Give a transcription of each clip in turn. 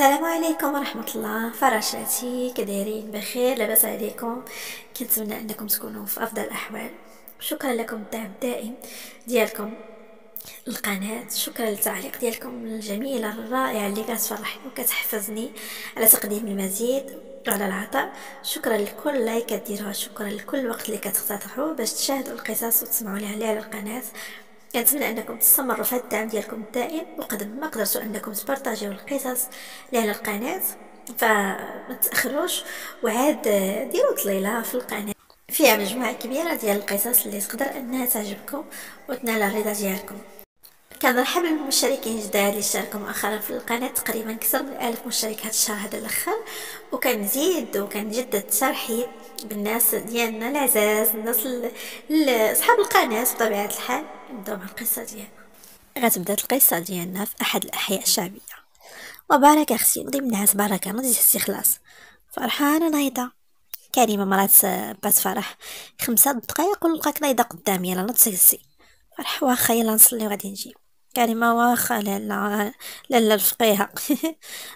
السلام عليكم ورحمة الله فراشاتي كدايرين بخير لاباس عليكم كنتمنى انكم تكونوا في افضل الاحوال شكرا لكم الدعم الدائم ديالكم القناة شكرا للتعليق ديالكم الجميلة الرائعة اللي كتفرحني وكتحفزني على تقديم المزيد على العطاء شكرا لكل لايك كديروها شكرا لكل وقت اللي كتختصروا باش تشاهدوا القصص وتسمعوا لي على القناه كنتمنى انكم تستمروا في الدعم ديالكم الدائم وقد ما قدرتوا انكم تبارطاجيو القصص اللي على القناه فما تاخروش وعاد ديروا طليله في القناه فيها مجموعه كبيره ديال القصص اللي تقدر انها تعجبكم وتنال الرضا ديالكم كنرحب بالمشاركين الجداد اللي شاركوا مؤخرا في القناه تقريبا اكثر من ألف مشترك هذا الشهر هذا الاخر وكنزيد وكنجدد ترحي بالناس ديالنا العزاز الناس اصحاب القناه بطبيعه الحال نبداو مع القصه ديالنا غتبدا القصه ديالنا في احد الاحياء الشعبيه وبارك اختي ضمن ناس بركه نضي تزيدش خلاص فرحانه نايضه كريمه مرات بات فرح خمسة دقائق ونلقاك نايضه قدامي يلا نتسلسي فرح واخا يلا نصلي وغادي نجيب كريمة واخا لالا لالا الفقيهة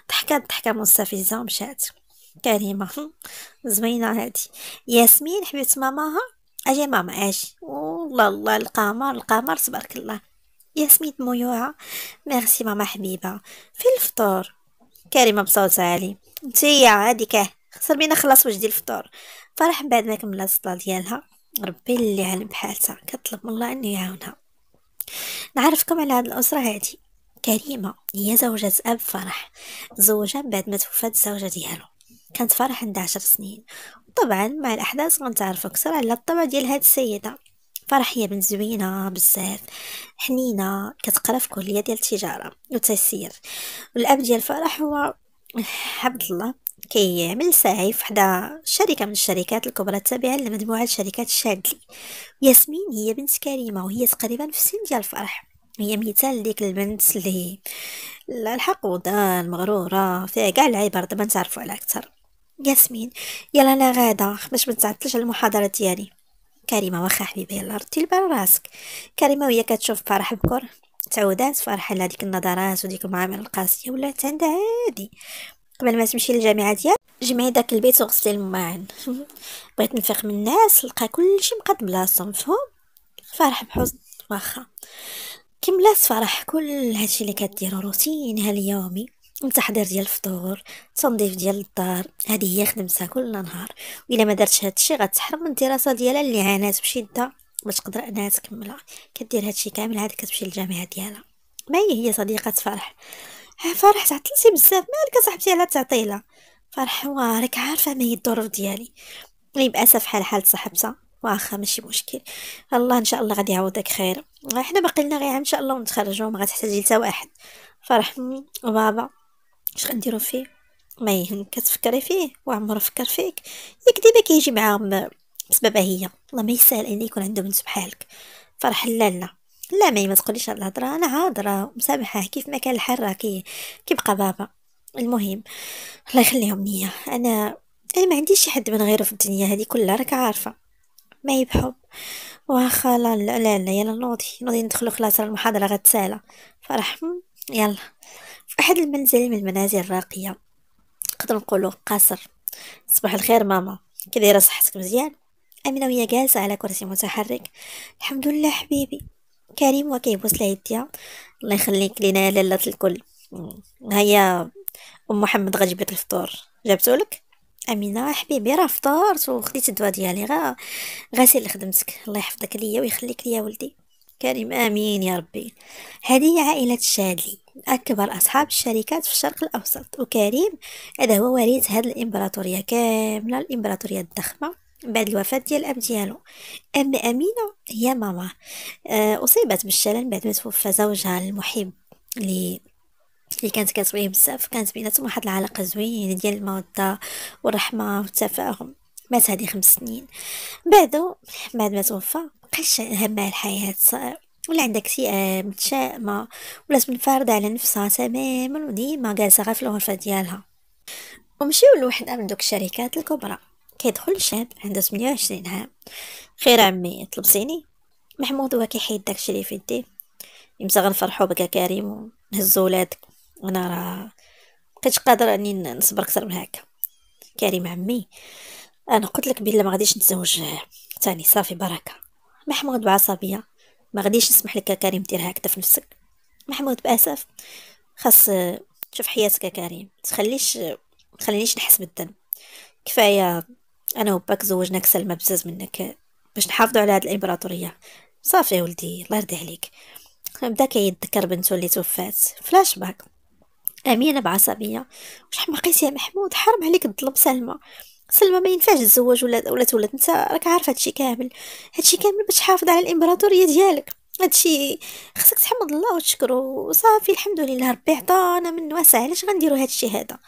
ضحكات ضحكة مستفزة مشات كريمة زوينة هادي ياسمين حبيبة ماماها اجي ماما اجي والله الله القمر القمر تبارك الله ياسمين ميوعه ميرسي ماما حبيبة في الفطور كريمة بصوت عالي نتيا هاديك اه. خسر بينا خلاص واش ديال الفطور فرح من بعد ما كملات الصلاة ديالها ربي اللي علم بحالتها كطلب من الله انه يعاونها نعرفكم على هاد الأسرة هادي كريمة هي زوجة أب فرح زوجة من بعد ما توفات الزوجة ديالو كانت فرح عندها عشر سنين وطبعا مع الأحداث غنتعرفو أكثر على الطبع ديال هاد السيدة فرح هي بنت زوينة بزاف حنينة كتقرا في كلية ديال التجارة وتسير والأب ديال فرح هو عبد الله كيعمل ساعي في حدا شركة من الشركات الكبرى التابعة لمجموعة شركات شادلي ياسمين هي بنت كريمة وهي تقريبا في سن ديال الفرح هي مثال ديك البنت اللي الحقودة المغرورة فيها كاع العبر دابا نتعرفو على اكثر ياسمين يلا انا غادا باش متعطلش على المحاضره ديالي كريمه واخا حبيبي يلا ردي البال راسك كريمه وهي كتشوف فرح بكر تعودات فرحة على ديك النظرات وديك المعامل القاسيه ولات عندها هادي قبل ما تمشي للجامعه ديالك جمعي داك البيت وغسلي الماعن بغيت نفيق من الناس لقى كلشي مقاد بلاصتو مفهوم فرح بحزن واخا كملات فرح كل هادشي اللي كديرو روتينها اليومي التحضير ديال الفطور التنظيف ديال الدار هذه هي خدمتها كل نهار والا ما درتش هادشي غتحرم من الدراسه ديالها اللي عانات بشده باش تقدر انها تكملها كدير هادشي كامل عاد كتمشي للجامعه ديالها ما هي هي صديقه فرح فرح تعطلتي بزاف مالك صاحبتي على تعطيله فرح وراك عارفه ما هي الظروف ديالي يبقى يعني باسف حال حال صاحبتها واخا ماشي مشكل الله ان شاء الله غادي يعوضك خير احنا باقي لنا غير ان شاء الله ونتخرجوا ما غتحتاجي حتى واحد فرح وبابا اش غنديروا فيه ما يهم كتفكري فيه وعمره فكر فيك ياك ديما كيجي معاهم بسببها هي الله ما يسهل ان يكون عنده بنت بحالك فرح لا لا لا مي ما تقوليش هاد الهضره انا عاذره مسامحه كيف ما كان الحال راه كي كيبقى بابا المهم الله يخليهم ليا انا انا ما عنديش شي حد من غيره في الدنيا هذه كلها راك عارفه ما يبحب واخا لا لا لا, يلا نوضي نوضي ندخلو خلاص راه المحاضره غتسالى فرح يلا في احد المنزل من المنازل الراقيه نقدر نقولو قصر صباح الخير ماما كي دايره صحتك مزيان امينه وهي جالسه على كرسي متحرك الحمد لله حبيبي كريم وكيبوس لهديه الله يخليك لينا يا لالة الكل هيا ام محمد غتجيب لك الفطور جابتو لك امينه حبيبي راه فطرت وخديت الدواء ديالي غا غسيل خدمتك الله يحفظك ليا ويخليك ليا ولدي كريم امين يا ربي هذه عائله الشادلي اكبر اصحاب الشركات في الشرق الاوسط وكريم هذا هو وريث هذه الامبراطوريه كامله الامبراطوريه الضخمه بعد الوفاة ديال الأب ديالو أم أمينة هي ماما آه، أصيبت بالشلل بعد ما توفى زوجها المحب اللي اللي كانت كتبغيه بزاف كانت بيناتهم واحد العلاقة زوينة ديال المودة والرحمة والتفاهم مات هذه خمس سنين بعدو بعد ما توفى مبقاش همها الحياة ولا عندها اكتئاب آه، متشائمة ولات منفردة على نفسها تماما وديما جالسة غير في الغرفة ديالها ومشيو لوحدة من دوك الشركات الكبرى كيدخل شاب عنده 28 عام خير عمي طلبتيني محمود هو كيحيد داكشي اللي في يديه يمسى غنفرحو بك كريم ونهزو ولادك انا راه مبقيتش قادر اني نصبر اكثر من هكا كريم عمي انا قلت لك بلا ما غاديش نتزوج ثاني صافي بركه محمود بعصبيه ما غاديش نسمح لك كريم دير هكذا في نفسك محمود باسف خاص شوف حياتك كريم تخليش خلينيش نحس بالذنب كفايه أنا وباك زوجنا سلمى بزاز منك باش نحافظوا على هاد الإمبراطورية صافي ولدي الله يرضي عليك بدا كيتذكر بنته اللي توفات فلاش باك أمينة بعصبية واش حماقيت يا محمود حرام عليك تظلم سلمى سلمى ما ينفعش تزوج ولا ولا تولد انت راك عارف هادشي كامل هادشي كامل باش تحافظ على الامبراطوريه ديالك هادشي خصك تحمد الله وتشكره وصافي الحمد لله ربي عطانا من واسع علاش غنديروا هادشي هذا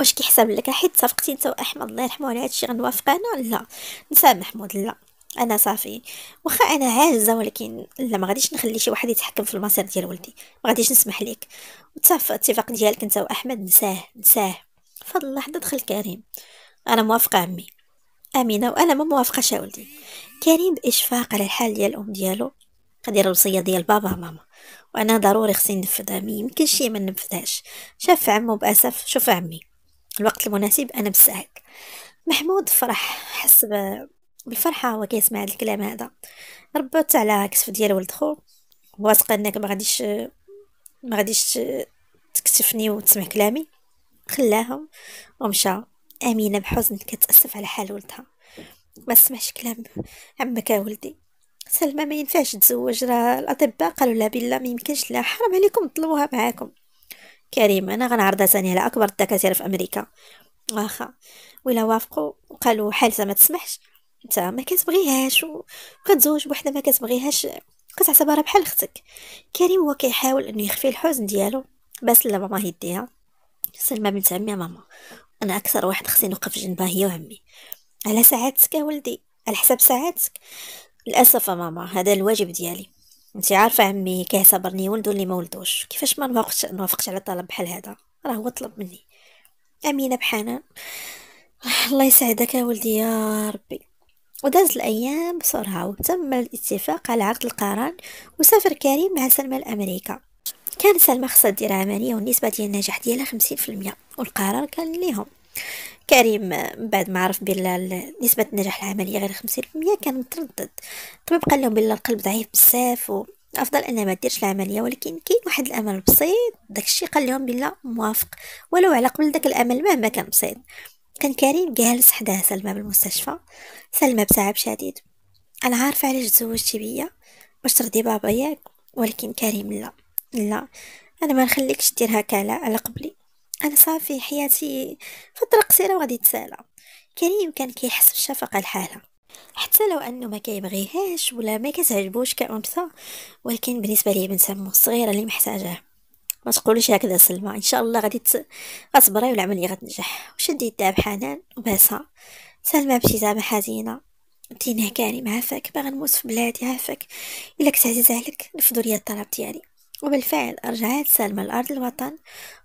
واش كيحسب لك حيت صفقتي انت واحمد الله يرحمه على هادشي غنوافق انا لا نسامح محمود لا انا صافي واخا انا عاجزه ولكن لا ما غاديش نخلي شي واحد يتحكم في المصير ديال ولدي ما غاديش نسمح ليك وتفق اتفاق ديالك انت واحمد نساه نساه فضل الله اللحظه دخل كريم انا موافقه عمي امينه وانا ما يا ولدي كريم باشفاق على الحال ديال الام ديالو قدير الوصيه ديال بابا ماما وانا ضروري خصني ننفذها ما يمكنش ما ننفذهاش شاف عمو باسف شوف عمي الوقت المناسب أنا بالساهك محمود فرح حس بالفرحة هو كيسمع هذا الكلام هذا ربط على كتف ديال ولد خو واثق انك ما غاديش ما غاديش تكتفني وتسمع كلامي خلاهم ومشى امينه بحزن كتاسف على حال ولدها ما سمعش كلام عمك يا ولدي سلمى ما ينفعش تزوج راه الاطباء قالوا لها بلا ما يمكنش لها حرام عليكم تطلبوها معاكم كريم انا غنعرضها ثاني على اكبر الدكاتره في امريكا واخا ولا وافقوا وقالوا حالتها ما تسمحش انت ما كتبغيهاش وكتزوج بوحده ما كتبغيهاش كتعتبرها بحال اختك كريم هو كيحاول انه يخفي الحزن ديالو بس لا ماما يديها سلمى بنت عمي ماما انا اكثر واحد خصني نوقف جنبها هي وعمي على سعادتك يا ولدي على حساب سعادتك للاسف ماما هذا الواجب ديالي انت عارفه عمي كيعتبرني ولدو اللي ما ولدوش كيفاش ما نوافقش نوافقش على طلب بحال هذا راه هو طلب مني امينه بحنان آه، الله يسعدك يا ولدي يا ربي ودازت الايام بسرعه وتم الاتفاق على عقد القران وسافر كريم مع سلمى لامريكا كان سلمى خصها دير عمليه والنسبه ديال النجاح ديالها 50% والقرار كان ليهم كريم من بعد ما عرف بلا نسبة نجاح العملية غير خمسين في كان متردد الطبيب قال لهم بلا القلب ضعيف بزاف افضل ان ما ديرش العمليه ولكن كاين واحد الامل بسيط داكشي قال لهم بلا موافق ولو على قبل داك الامل مهما كان بسيط كان كريم جالس حداه سلمى بالمستشفى سلمى بتعب شديد انا عارفه علاش تزوجتي بيا باش ترضي بابا ياك ولكن كريم لا لا انا ما نخليكش دير هكا على قبلي انا صافي حياتي فتره قصيره وغادي تسالى كريم كان كيحس بالشفقه لحالها حتى لو انه ما كيبغيهاش ولا ما كتعجبوش كانثى ولكن بالنسبه ليه بنت عمو الصغيره اللي محتاجاه ما تقوليش هكذا سلمى ان شاء الله غادي تصبري والعمليه غتنجح وشد يدها بحنان وباسا سلمى بابتسامه حزينه دينا نهكاني معافاك باغا نموت في بلادي عافاك الا كنت عزيز عليك نفضوا ليا الطلب ديالي وبالفعل رجعت سالمة لأرض الوطن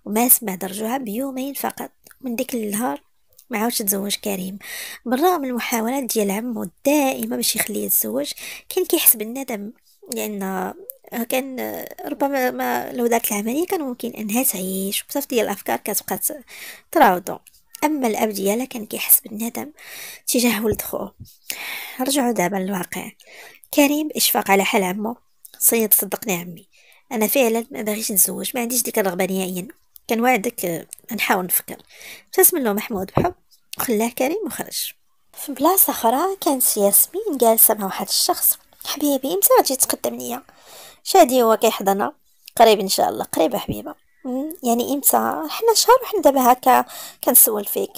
وما سمع درجها بيومين فقط من ديك النهار ما عاودش تزوج كريم بالرغم من المحاولات ديال عمو الدائمه باش يخليه يتزوج كان كيحس بالندم لان كان ربما ما لو دارت العمليه كان ممكن انها تعيش بزاف ديال الافكار كتبقى تراودو اما الاب ديالها كان كيحس بالندم تجاه ولد خوه رجعوا دابا للواقع كريم اشفق على حال عمو سيد صدقني عمي انا فعلا ما باغيش نزوج ما عنديش ديك الرغبه نهائيا كنوعدك آه، نحاول نفكر ابتسم له محمود بحب وخلاه كريم وخرج في بلاصة أخرى كانت ياسمين جالسة مع واحد الشخص حبيبي امتى غتجي تقدم ليا شادي هو كيحضنا قريب إن شاء الله قريب حبيبة يعني إمتى حنا شهر وحنا دابا هكا كنسول فيك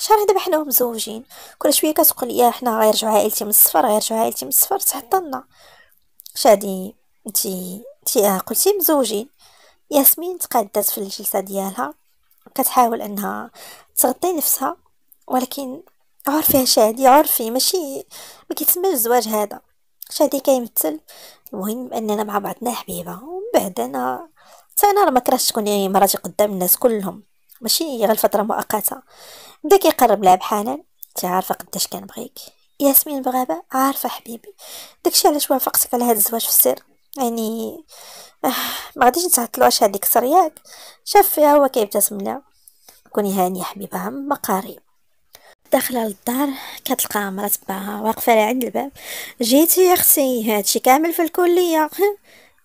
شهر دابا حنا مزوجين كل شوية كتقول لي آه، حنا غيرجعوا عائلتي من السفر غيرجعوا عائلتي من السفر تحطنا شادي انتي انت قلتي مزوجين ياسمين تقادات في الجلسه ديالها كتحاول انها تغطي نفسها ولكن عرفي شادي عرفي ماشي ما كيتسمى الزواج هذا شادي كيمثل المهم اننا مع بعضنا حبيبه ومن بعد انا حتى انا ما كرهتش تكوني مراتي قدام الناس كلهم ماشي غير فتره مؤقته بدا كيقرب لها بحنان انت عارفه قداش كنبغيك ياسمين بغابه عارفه حبيبي داكشي علاش وافقتك على هذا الزواج في السر يعني آه، ما غاديش نتعطلو اش هذيك سرياك شاف فيها هو كيبتسم لها كوني هانيه حبيبه عم قريب داخله للدار كتلقى مرات باها واقفه لها عند الباب جيتي يا اختي هادشي كامل في الكليه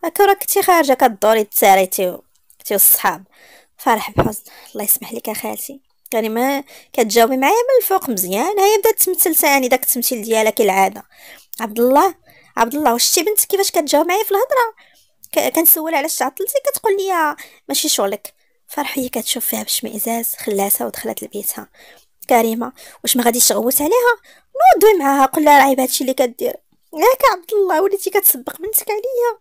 هاكا راك كنتي خارجه كدوري تساريتي تي الصحاب فرح بحزن الله يسمح لك اخالتي يعني ما كتجاوبي معايا من الفوق مزيان هي بدات تمثل ثاني داك التمثيل ديالها كالعاده عبد الله عبد الله واش شتي بنت كيفاش كتجاوب معايا في الهضره كنسول علاش عطلتي كتقول لي ماشي شغلك فرحيه كتشوف فيها بشمئزاز خلاتها ودخلت لبيتها كريمه واش ما غاديش تغوت عليها نوضي معاها قول لها عيب هادشي اللي كدير ياك عبد الله وليتي كتسبق بنتك عليا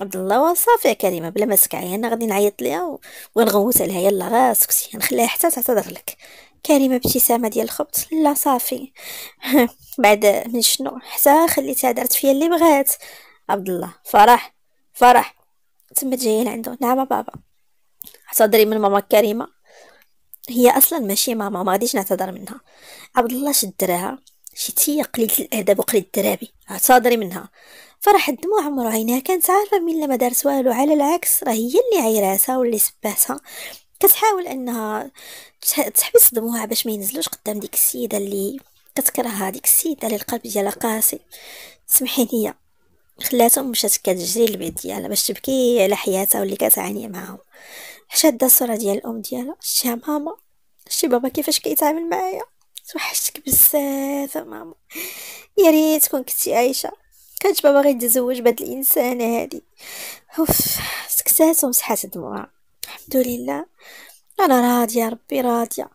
عبد الله وصافي يا كريمه بلا ما تكعي انا غادي نعيط ليها ونغوت عليها يلا راه سكتي نخليها حتى تعتذر لك كريمه ابتسامه ديال الخبط لا صافي بعد من شنو حتى خليتها درت فيا اللي بغات عبد الله فرح فرح تما جايه لعندو نعم بابا اعتذري من ماما كريمه هي اصلا ماشي ماما ما غاديش نعتذر منها عبد الله شد دراها شتي هي قليله الادب وقليله الدرابي اعتذري منها فرح الدموع عمرو عينها كانت عارفه من لما دارت والو على العكس راه هي اللي عيراتها واللي سباتها كتحاول انها تحبس دموعها باش ما ينزلوش قدام ديك السيده اللي كتكرهها ديك السيده اللي القلب ديالها قاسي سمحي ليا خلاتهم مشات كتجري للبيت ديالها باش تبكي على حياتها واللي كتعاني معاهم حشات الصوره ديال الام ديالها شتيها ماما شتي بابا كيفاش كيتعامل معايا توحشتك بزاف ماما يا ريت كون كنتي عايشه كانت بابا غير يتزوج بهاد الانسانه هادي اوف سكتات ومسحات دموعها الحمد لله انا راضيه ربي راضيه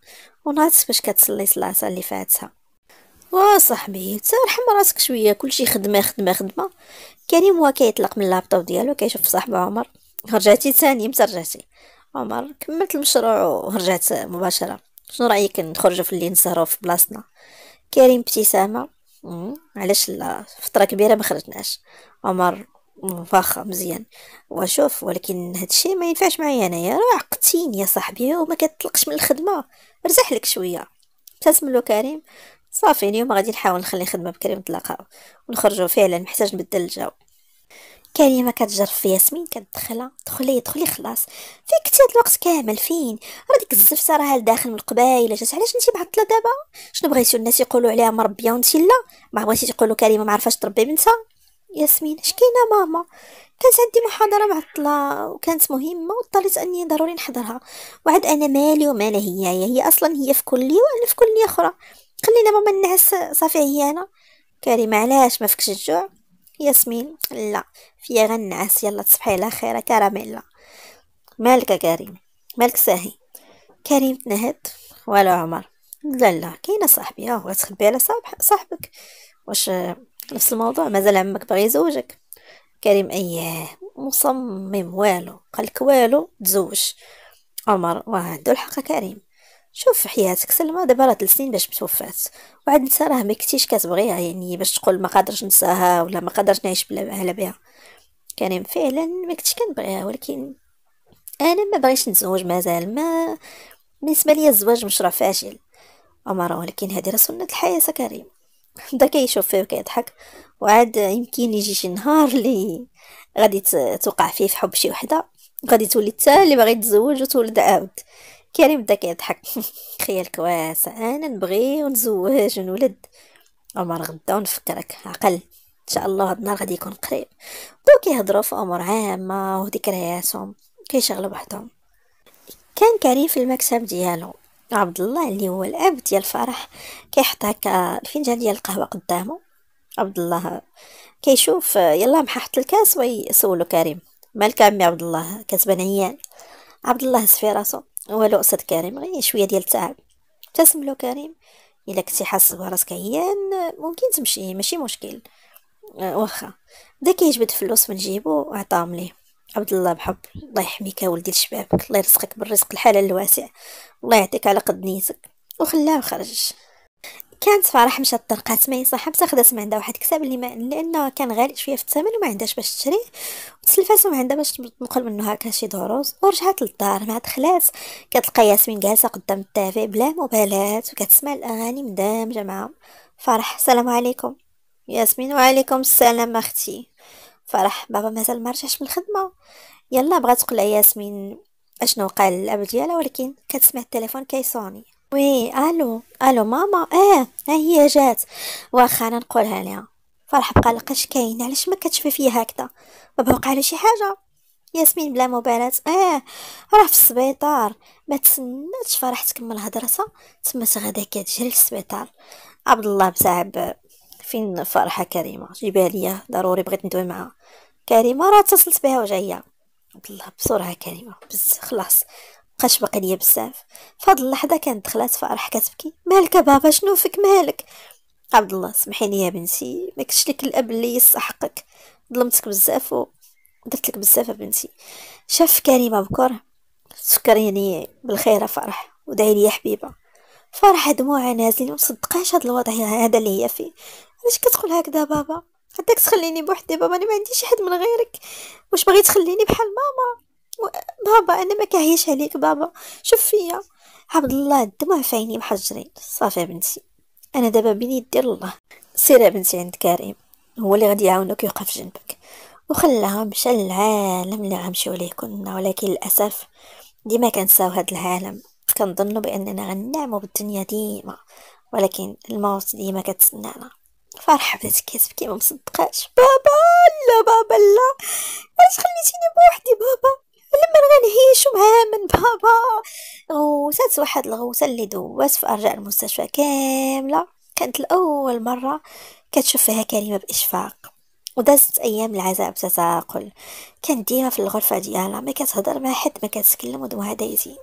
وناتس باش كتصلي صلاتها اللي فاتها صاحبي ترحم راسك شويه كلشي خدمه خدمه خدمه كريم هو كيطلق من اللابتوب ديالو كيشوف صاحبه عمر رجعتي ثاني متى رجعتي عمر كملت المشروع ورجعت مباشره شنو رايك نخرجوا في الليل نسهروا في بلاصتنا كريم ابتسامه علاش لا فتره كبيره ما خرجناش عمر فاخا مزيان وشوف ولكن الشيء ما ينفعش معايا انايا راه عقدتيني يا صاحبي وما كتطلقش من الخدمه رزح لك شويه ابتسم له كريم صافي اليوم غادي نحاول نخلي خدمه بكري نتلاقاو ونخرجوا فعلا محتاج نبدل الجو كريمه كتجرف في ياسمين كتدخلها دخلي دخلي خلاص فيك انت الوقت كامل فين راه ديك الزفته راه لداخل من قبايله جات علاش انت معطله دابا شنو بغيتي الناس يقولوا عليها مربيه وانت لا ما بغيتي تقولوا كريمه ما عرفاش تربي بنتها ياسمين اش كاينه ماما كانت عندي محاضره معطله وكانت مهمه واضطريت اني ضروري نحضرها وعاد انا مالي ومالا هي هي اصلا هي في كليه وانا في كلية اخرى خلينا ماما نعس صافي عيانه كريمه علاش ما فكش الجوع ياسمين لا فيا غنعس يلا تصبحي على خير كراميلا مالك كريم مالك ساهي كريم تنهد ولا عمر لا لا كاينه صاحبي اهو تخبي على صاحبك واش نفس الموضوع مازال عمك باغي يزوجك كريم اياه مصمم والو قالك والو تزوج عمر واه عنده الحق كريم شوف في حياتك سلمى دابا راه ثلاث سنين باش توفات وعاد نسا راه ما كنتيش كتبغيها يعني باش تقول ما قادرش نساها ولا ما قادرش نعيش بلا على بها كريم فعلا ما كنتش كنبغيها ولكن انا ما بغيش نتزوج مازال ما بالنسبه ليا الزواج مشروع فاشل عمر ولكن هذه راه سنه الحياه كريم بدا كيشوف فيه وكيضحك وعاد يمكن يجي شي نهار اللي غادي توقع فيه في حب شي وحده غادي تولي حتى اللي باغي يتزوج وتولد عاود كريم بدا كيضحك خيالك واسع انا نبغي ونزوج ونولد عمر غدا ونفكرك عقل ان شاء الله هاد النهار غادي يكون قريب بداو كيهضروا في امور عامه وذكرياتهم كيشغلوا بحدهم كان كريم في المكسب ديالو عبد الله اللي هو الاب ديال فرح كيحط هكا آه، الفنجان ديال القهوه قدامه عبد الله كيشوف آه، يلا مححت الكاس ويسولو كريم مالك عمي عبد الله كتبان عيان عبد الله سفي راسو والو استاذ كريم غير شويه ديال التعب ابتسم له كريم الا كنتي حاسس براسك عيان ممكن تمشي ماشي مشكل آه، واخا بدا كيجبد فلوس من جيبو وعطاهم ليه عبد الله بحب الله يحميك يا ولدي الشباب الله يرزقك بالرزق الحلال الواسع الله يعطيك على قد نيتك وخلاه خرج كانت فرح مشات طرقات مي صاحبتها خدات من عندها واحد الكتاب اللي ما لانه كان غالي شويه في الثمن وما عندهاش باش تشريه وتسلفات وما عندها باش تنقل منه هكا شي دروس ورجعت للدار مع دخلات كتلقى ياسمين جالسه قدام التافي بلا مبالاه وكتسمع الاغاني مدامجه معاهم فرح السلام عليكم ياسمين وعليكم السلام اختي فرح بابا مازال ما رجعش من الخدمه يلا بغات تقلع ياسمين اشنو قال الاب ديالها ولكن كتسمع التليفون كيصوني وي الو الو ماما اه ها هي جات واخا انا نقولها ليها فرح بقى لقاش كاين علاش ما كتشفى فيا هكذا ما وقع لها شي حاجه ياسمين بلا مبالاة اه راه في السبيطار ما تسناتش فرح تكمل هضرتها تما غدا كتجري للسبيطار عبد الله بصعب فين فرحه كريمه جيبها ليا ضروري بغيت ندوي معها كريمه راه اتصلت بها وجايه الله بسرعه كريمه بس خلاص بقاش باقي ليا بزاف فهاد اللحظه كانت دخلات فرح كتبكي مالك بابا شنو فيك مالك عبد الله سمحيني يا بنتي ما كنتش لك الاب اللي يستحقك ظلمتك بزاف ودرت لك بزاف بنتي شاف كريمه بكره سكريني بالخير فرح ودعي لي حبيبه فرح دموعها نازلين ومصدقاش هاد الوضع هذا اللي هي فيه علاش كتقول هكذا بابا هداك تخليني بوحدي بابا انا ما عنديش حد من غيرك واش باغي تخليني بحال ماما بابا انا ما كاهيش عليك بابا شوف فيا عبد الله الدموع في عيني محجرين صافي بنتي انا دابا بين يدي الله سير بنتي عند كريم هو اللي غادي يعاونك يوقف جنبك وخلاها مشى للعالم اللي غنمشيو ليه كنا ولكن للاسف ديما كنساو هاد العالم كنظنوا باننا غنعمو بالدنيا ديما ولكن الموت ديما كتسنانا فرحه بدات كتبكي ما مصدقاش بابا لا بابا لا علاش خليتيني بوحدي بابا لما غنعيش من بابا غوتات واحد الغوته اللي دوات في ارجاء المستشفى كامله كانت الاول مره كتشوف فيها كريمه باشفاق ودازت ايام العزاء بتثاقل كانت ديما في الغرفه ديالها ما كتهضر مع حد ما كتكلم ودوها دايزين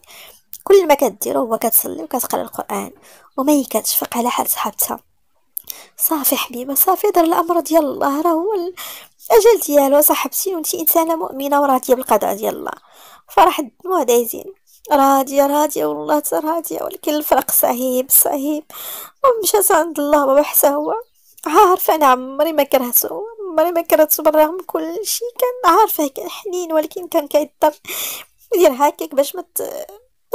كل ما كديرو هو كتصلي وكتقرا القران وما كتشفق على حال صحابتها صافي حبيبه صافي دار الامر ديال الله راه هو الاجل ديالو صاحبتي وانت انسانه مؤمنه وراضيه بالقضاء ديال الله فرح الدموع دايزين راضيه راضيه والله راضيه ولكن الفرق صعيب صعيب ومشات عند الله بابا حتى هو عارفه انا عمري ما كرهته عمري ما كرهته بالرغم كل شيء كان عارفه كان حنين ولكن كان كيضطر يدير هكاك باش ما مت...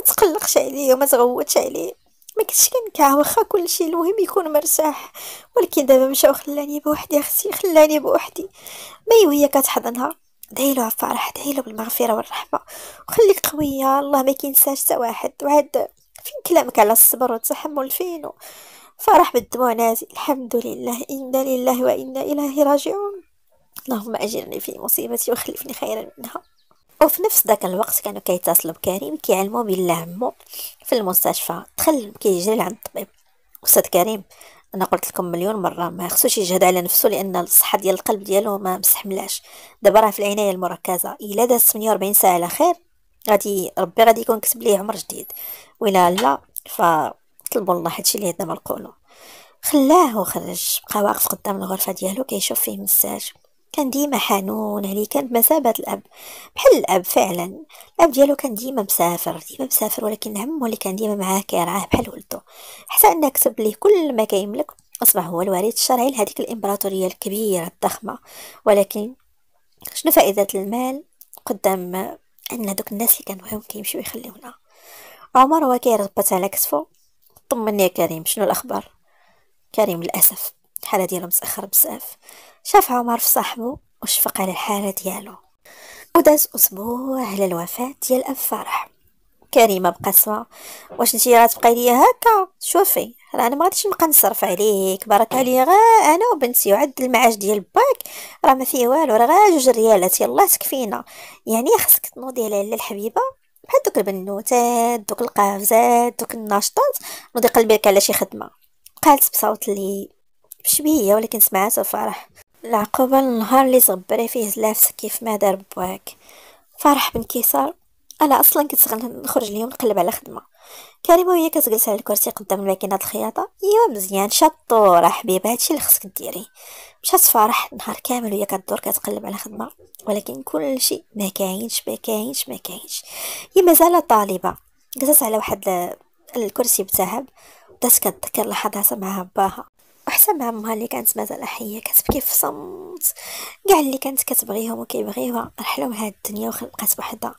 تقلقش عليه وما تغوتش عليه ما كنتش كنكع واخا كلشي المهم يكون مرتاح ولكن دابا مشى وخلاني بوحدي اختي خلاني بوحدي ماي وهي كتحضنها دعيلها فرح دعيلو بالمغفره والرحمه وخليك قويه الله ما كينساش حتى واحد وعد فين كلامك على الصبر والتحمل فينو فرح بالدموع نازل الحمد لله انا لله وانا اليه راجعون اللهم اجرني في مصيبتي وخلفني خيرا منها وفي نفس ذاك الوقت كانوا كيتصلوا بكريم كيعلموا بالله عمو في المستشفى دخل كيجري لعند الطبيب استاذ كريم انا قلت لكم مليون مره ما خصوش يجهد على نفسه لان الصحه ديال القلب ديالو ما مستحملاش دابا راه في العنايه المركزه الا داز 48 ساعه على خير غادي ربي غادي يكون كتب ليه عمر جديد ولا لا فطلبوا الله هادشي اللي عندنا ما نقولوا خلاه وخرج بقى واقف قدام الغرفه ديالو كيشوف فيه مساج كان ديما حنون عليه كان بمثابة الأب بحال الأب فعلا الأب ديالو كان ديما مسافر ديما مسافر ولكن عمو اللي كان ديما معاه كيرعاه بحال ولدو حتى أنه كتب ليه كل ما كيملك أصبح هو الوالد الشرعي لهذيك الإمبراطورية الكبيرة الضخمة ولكن شنو فائدة المال قدام أن دوك الناس اللي كانوا معاهم كيمشيو يخليونا عمر هو كيربط على كتفو طمني يا كريم شنو الأخبار كريم للأسف الحالة ديالو متأخر بزاف شاف عمر في صاحبو وشفق على الحالة ديالو وداز أسبوع على الوفاة ديال أب فرح كريمة بقسوة واش نتي غتبقاي ليا هكا شوفي راه انا ما غاديش نبقى نصرف عليك بارك عليا غا انا وبنتي وعد المعاش ديال باك راه ما فيه والو راه غا جوج ريالات يلاه تكفينا يعني خصك تنوضي على لاله الحبيبه بحال دوك البنوتات دوك القافزات دوك الناشطات نوضي قلبك على شي خدمه قالت بصوت لي بشبيه ولكن سمعت فرح العقوبة النهار اللي صبري فيه زلافس كيف ما دار بواك فرح بانكسار انا اصلا كنت نخرج اليوم نقلب على خدمه كريمه وهي كتجلس على الكرسي قدام الماكينه الخياطه ايوا مزيان شطوره حبيبه هادشي اللي خصك ديري مشات فرح نهار كامل وهي كدور كتقلب على خدمه ولكن كلشي ما كاينش ما كاينش ما كاينش هي مازال طالبه جلست على واحد الكرسي بتاعها بدات كتذكر لحظاتها مع باها وحسن مع امها اللي كانت مازال حيه كتبكي في صمت كاع اللي كانت كتبغيهم وكيبغيوها رحلوا من هاد الدنيا وخلقات وحدها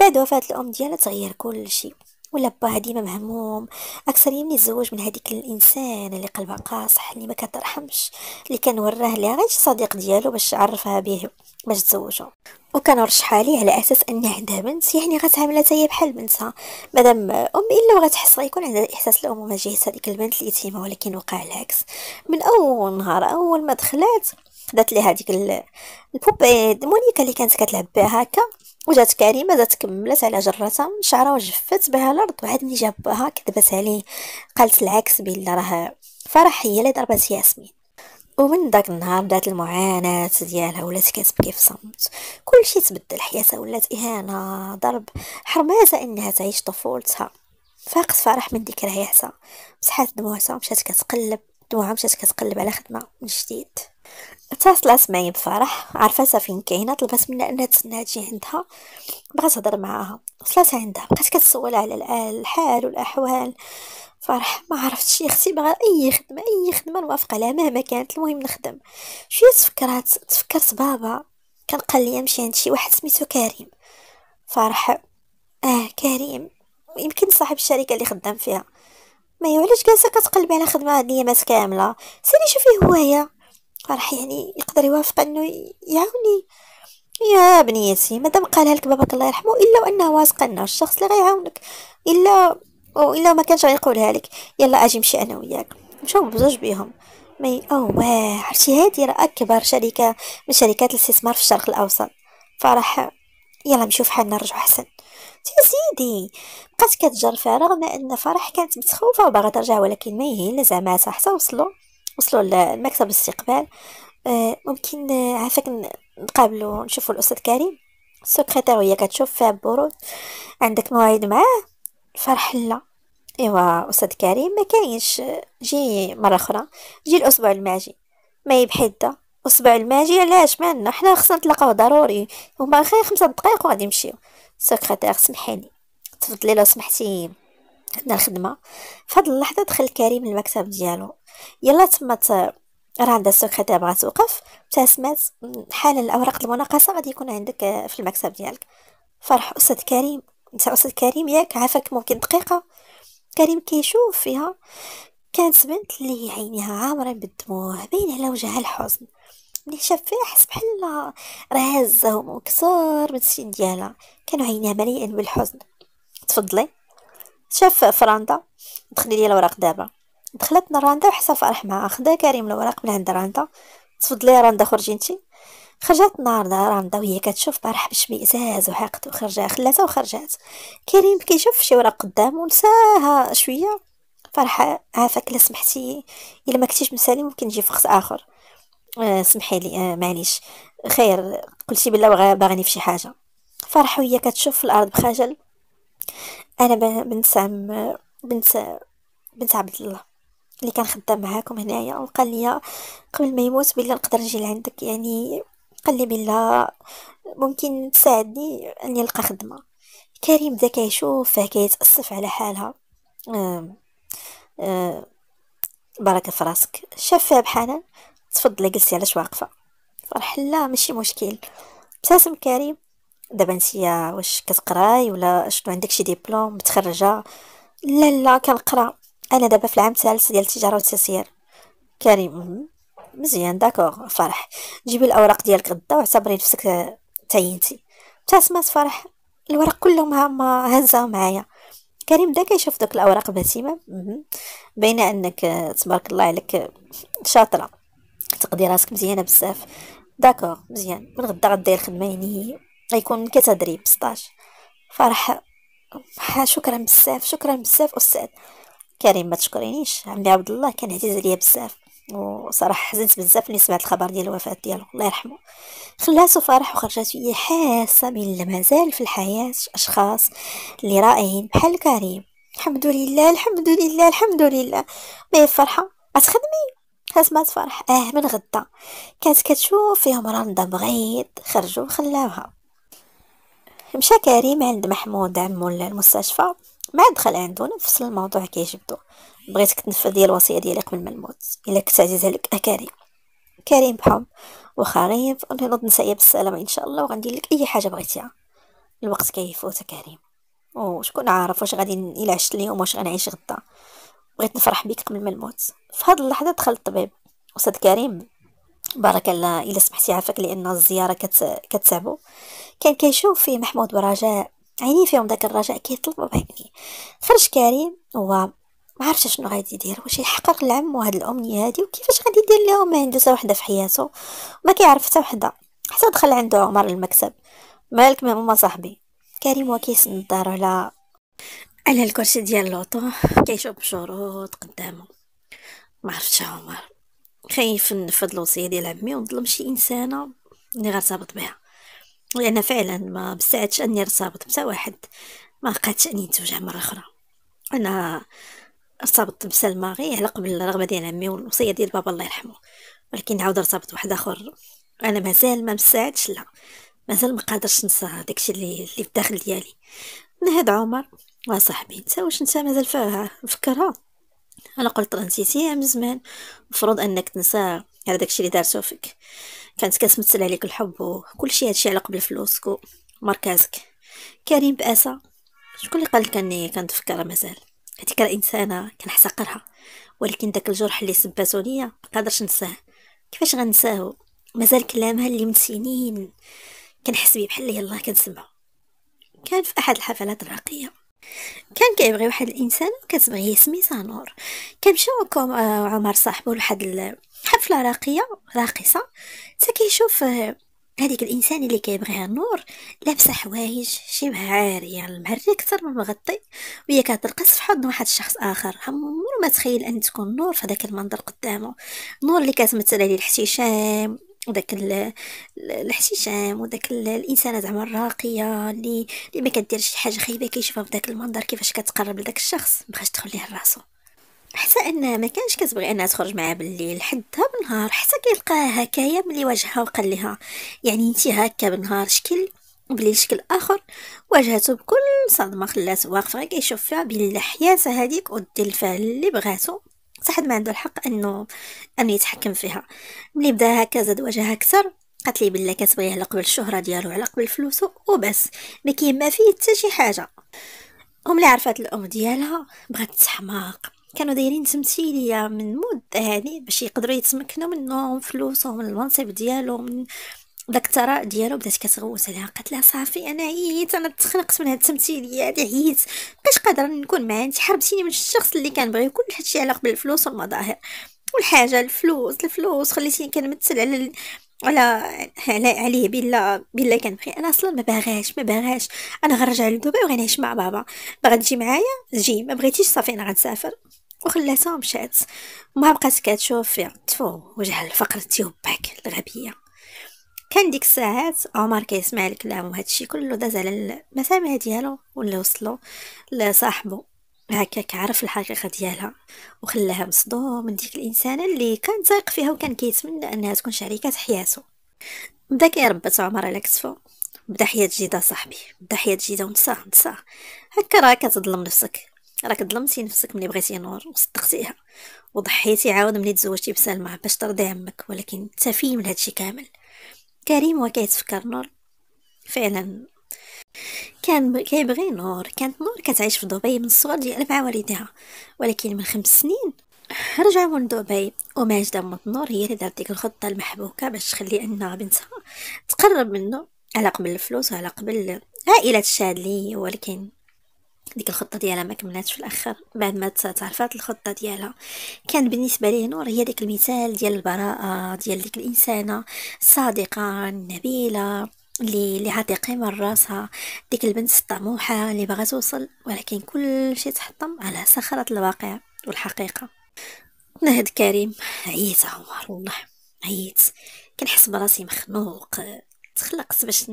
بعد وفاه الام ديالها تغير كل شيء ولا با ديما مهموم اكثر يمني يتزوج من هذيك الانسان اللي قلبها قاصح اللي ما كترحمش اللي كان وراه ليها غير صديق ديالو باش عرفها به باش تزوجو وكان رشحها ليه على اساس ان عندها بنت يعني غتعاملها هي بحال بنتها مادام ام الا وغتحس غيكون عندها احساس الامومه جهه هذيك البنت اليتيمه ولكن وقع العكس من اول نهار اول ما دخلات دات ليها هذيك البوبي إيه، مونيكا اللي كانت كتلعب بها هكا وجات كريمه جات كملت على جرتها من شعرها وجفت بها الارض وعاد ملي جابها كذبت عليه قالت العكس بلي راه فرح هي اللي ضربت ياسمين ومن داك النهار بدات المعاناة ديالها ولات كتبكي في صمت كلشي تبدل حياتها ولات إهانة ضرب حرماتها إنها تعيش طفولتها فاقت فرح من ذكرياتها مسحات دموعها مشات كتقلب دموعها مشات كتقلب على خدمة من جديد اتصلات معايا بفرح عرفاتها فين كاينه طلبات منها انها تسناها تجي عندها بغات تهضر معاها وصلت عندها بقات كتسولها على الحال والاحوال فرح ما عرفتش اختي بغا اي خدمه اي خدمه نوافق عليها مهما كانت المهم نخدم شويه تفكرات تفكرت بابا كان قال لي نمشي عند شي واحد سميتو كريم فرح اه كريم يمكن صاحب الشركه اللي خدام فيها ما علاش جالسه كتقلبي على خدمه هاد كامله سيري شوفي هوايه راح يعني يقدر يوافق انه يعاوني يا بنيتي مادام قالها لك باباك الله يرحمه الا انه واثق انه الشخص اللي غيعاونك الا الا ما كانش غيقولها لك يلا اجي نمشي انا وياك مشاو بزوج بيهم مي او واه عرفتي هادي راه اكبر شركه من شركات الاستثمار في الشرق الاوسط فرح يلا نمشيو فحالنا نرجع حسن يا سيدي بقات كتجرفه رغم ان فرح كانت متخوفه وباغا ترجع ولكن ما يهين زعما حتى وصلوا وصلوا لمكتب الاستقبال آه، ممكن آه، عافاك نقابلو نشوفو الاستاذ كريم السكرتير وهي كتشوف فيها برود عندك موعد معاه الفرح لا ايوا استاذ كريم ما كاينش جي مره اخرى جي الاسبوع الماجي ما يبحد الاسبوع الماجي علاش مالنا حنا خصنا نتلاقاو ضروري هما خير خمسة دقائق وغادي نمشيو السكرتير سمحيني تفضلي لو سمحتي عندنا الخدمه فهاد اللحظه دخل كريم المكتب ديالو يلا تمت راه عندها السكرة دابا توقف ابتسمات حالا الاوراق المناقصه غادي يكون عندك آه، في المكتب ديالك فرح استاذ كريم انت استاذ كريم ياك عافاك ممكن دقيقه كريم كيشوف فيها كانت بنت اللي عينيها عامرين بالدموع باين على وجهها الحزن ملي شاف فيها حس بحال راه هزاهم وكسر من ديالها كانوا عينيها مليئين بالحزن تفضلي شاف فراندا دخلي لي الاوراق دابا دخلت وحسن وحسها معها خدا كريم الوراق من عند راندا تفضلي راندا خرجي انتي خرجت دا راندا وهي كتشوف فرح بشمي زاز وحقد وخرجها خلاتها وخرجات كريم كيشوف شي ورق قدامه نساها شويه فرحة عافاك لا سمحتي الا ما كنتيش مسالي ممكن نجي في اخر آه سمحي لي آه معليش خير قلتي بلا باغني في شي حاجه فرحة وهي كتشوف في الارض بخجل انا بنت سام بنت بنت عبد الله اللي كان خدام معاكم هنايا وقال لي قبل ما يموت بلا نقدر نجي لعندك يعني قال لي بلا ممكن تساعدني اني نلقى خدمه كريم بدا كيشوف فيها كيتاسف على حالها آم آم بركه في راسك بحنان تفضلي جلسي علاش واقفه فرح لا ماشي مشكل ابتسم كريم دابا نتيا واش كتقراي ولا شنو عندك شي ديبلوم متخرجه لا لا كنقرا انا دابا في العام الثالث ديال التجاره والتسيير كريم مزيان داكوغ فرح جيبي الاوراق ديالك غدا واعتبري نفسك آه، تعينتي ابتسمت فرح الورق كلهم هما هزا معايا كريم بدا كيشوف دوك الاوراق باهتمام باينه انك آه، تبارك الله عليك شاطره تقدي راسك مزيانه بزاف داكوغ مزيان من غدا غدير الخدمه يعني غيكون كتدريب 16 فرح شكرا بزاف شكرا بزاف استاذ كريم ما تشكرينيش عمي عبد الله كان عزيز عليا بزاف وصراحه حزنت بزاف ملي سمعت الخبر ديال الوفاه ديالو الله يرحمه خلاتو فرح وخرجت ويا حاسه بلي مازال في الحياه اشخاص اللي رائعين بحال كريم الحمد لله الحمد لله الحمد لله ما فرحه غتخدمي ما فرح اه من غدا كانت كتشوف فيهم رندا بغيض خرجوا وخلاوها مشى كريم عند محمود عمو المستشفى ما دخل عندو نفس الموضوع كيجبدو بغيتك تنفذ ديال الوصيه ديالي قبل ما نموت الا كنت عزيزه آه، لك كريم كريم بحب واخا غايب نوض نسايا بالسلامه ان شاء الله وغندير لك اي حاجه بغيتيها الوقت كيفوت كريم وشكون عارف واش غادي الى عشت اليوم واش غنعيش غدا بغيت نفرح بيك قبل ما نموت في هذه اللحظه دخل الطبيب استاذ كريم بارك الله الا سمحتي عافاك لان الزياره كت... كتعبو كان كيشوف فيه محمود ورجاء عيني فيهم داك الرجاء كيطلبوا بعيني خرج كريم هو ما عرفش شنو غادي يدير واش يحقق العم وهاد الامنيه هادي وكيفاش غادي يدير لها ما عنده حتى وحده في حياته ما كيعرف حتى وحده حتى دخل عنده عمر المكتب مالك ماما صاحبي كريم وكيسند دارو على على الكرسي ديال لوطو كيشوف شروط قدامه ما عرفتش عمر خايف نفذ الوصيه ديال عمي ونظلم شي انسانه اللي غترتبط بها لأن فعلا ما بساعدش أني ارتبط بتا واحد ما قادش أني نتوجع مرة أخرى أنا ارتبطت بسلمى غير على قبل الرغبة ديال عمي والوصية ديال بابا الله يرحمه ولكن عاود ارتبط بواحد آخر أنا مازال ما مساعدش لا مازال ما قادرش ننسى داكشي اللي اللي في الداخل ديالي نهاد عمر وصاحبي نتا واش نتا مازال فكرها انا قلت راه نسيتيها من زمان المفروض انك تنساها على داكشي اللي دارتو فيك كانت كتمثل عليك الحب وكلشي هادشي على قبل فلوسك ومركزك كريم بأسا شكون اللي لك اني كنتفكر مازال هذيك راه انسانه كنحتقرها ولكن داك الجرح اللي سباتو ليا ما ننساه كيفاش غنساهو مازال كلامها اللي من سنين كنحس بيه بحال يلاه كنسمع كان في احد الحفلات الراقيه كان كيبغي واحد الانسان كتبغي سميتها نور كنمشاو آه، عمر صاحبو لواحد حفله راقيه راقصه تا كيشوف آه، هذيك الانسان اللي كيبغيها النور لابسه حوايج شي عاريه يعني المهري اكثر من مغطي وهي كترقص في حضن واحد الشخص اخر عمرو ما تخيل ان تكون نور في هذاك المنظر قدامه نور اللي كتمثل عليه الاحتشام وداك الاحتشام وداك الانسانه زعما الراقيه اللي اللي ما كديرش شي حاجه خايبه كيشوفها في داك المنظر كيفاش كتقرب لداك الشخص مابقاش تدخل ليه راسو حتى انها ما كانش كتبغي انها تخرج معاه بالليل حدها بالنهار حتى كيلقاها هكايا ملي واجهها وقال لها يعني انت هكا بالنهار شكل بلي شكل اخر واجهته بكل صدمه خلاته واقف غير كيشوف فيها بلي حياتها هذيك ودير فيها اللي بغاتو حتى حد ما عنده الحق انه ان يتحكم فيها ملي بدا هكا زاد واجهها اكثر قالت لي بالله كتبغيه على قبل الشهره ديالو على قبل فلوسو وبس ما كاين ما فيه حتى شي حاجه وملي عرفات الام ديالها بغات تحماق كانوا دايرين تمثيليه من مده هذه باش يقدروا يتمكنوا منهم فلوسهم من المنصب ديالهم من داك الثراء ديالو بدات كتغوت عليها قالت لها صافي انا عييت انا تخنقت من هاد التمثيليه هادي عييت مابقاش قادره نكون معاه انت حرمتيني من الشخص اللي بغي كل هادشي علاقه بالفلوس والمظاهر والحاجه الفلوس الفلوس خليتيني كنمثل على على على عليه بلا بلا كنبغي انا اصلا ما باغاش ما باغاش انا غنرجع لدبي وغنعيش مع بابا باغا تجي معايا تجي ما بغيتيش صافي انا غنسافر وخلاتها مشات ما بقات كتشوف فيها تفو وجه الفقر تيوباك الغبيه كان ديك الساعات عمر كيسمع الكلام وهادشي كله داز على المسامع ديالو ولا وصلو لصاحبو هكاك عرف الحقيقه ديالها وخلاها مصدوم من ديك الانسانه اللي كان تايق فيها وكان كيتمنى انها تكون شريكه حياته بدا كيربط عمر على كتفو بدا حياه جديده صاحبي بدا حياه جديده ونسى نسى هكا راه كتظلم نفسك راك ظلمتي نفسك ملي بغيتي نور وصدقتيها وضحيتي عاود ملي تزوجتي بسلمى باش ترضي عمك ولكن انت من هادشي كامل كريم هو كيتفكر نور فعلا كان كيبغي نور كانت نور كتعيش في دبي من الصغر ديالها مع والديها ولكن من خمس سنين رجعوا من دبي وماجدة أم نور هي اللي دارت ديك الخطة المحبوكة باش تخلي ان بنتها تقرب منه على قبل الفلوس وعلى قبل عائلة الشادلي ولكن ديك الخطه ديالها ما كملاتش في الاخر بعد ما تعرفات الخطه ديالها كان بالنسبه ليه نور هي ديك المثال ديال البراءه ديال ديك الانسانه الصادقه النبيله اللي اللي عاطي قيمه لراسها ديك البنت الطموحه اللي باغا توصل ولكن كل شيء تحطم على صخره الواقع والحقيقه نهد كريم عييت عمر والله عييت كنحس براسي مخنوق تخلقت باش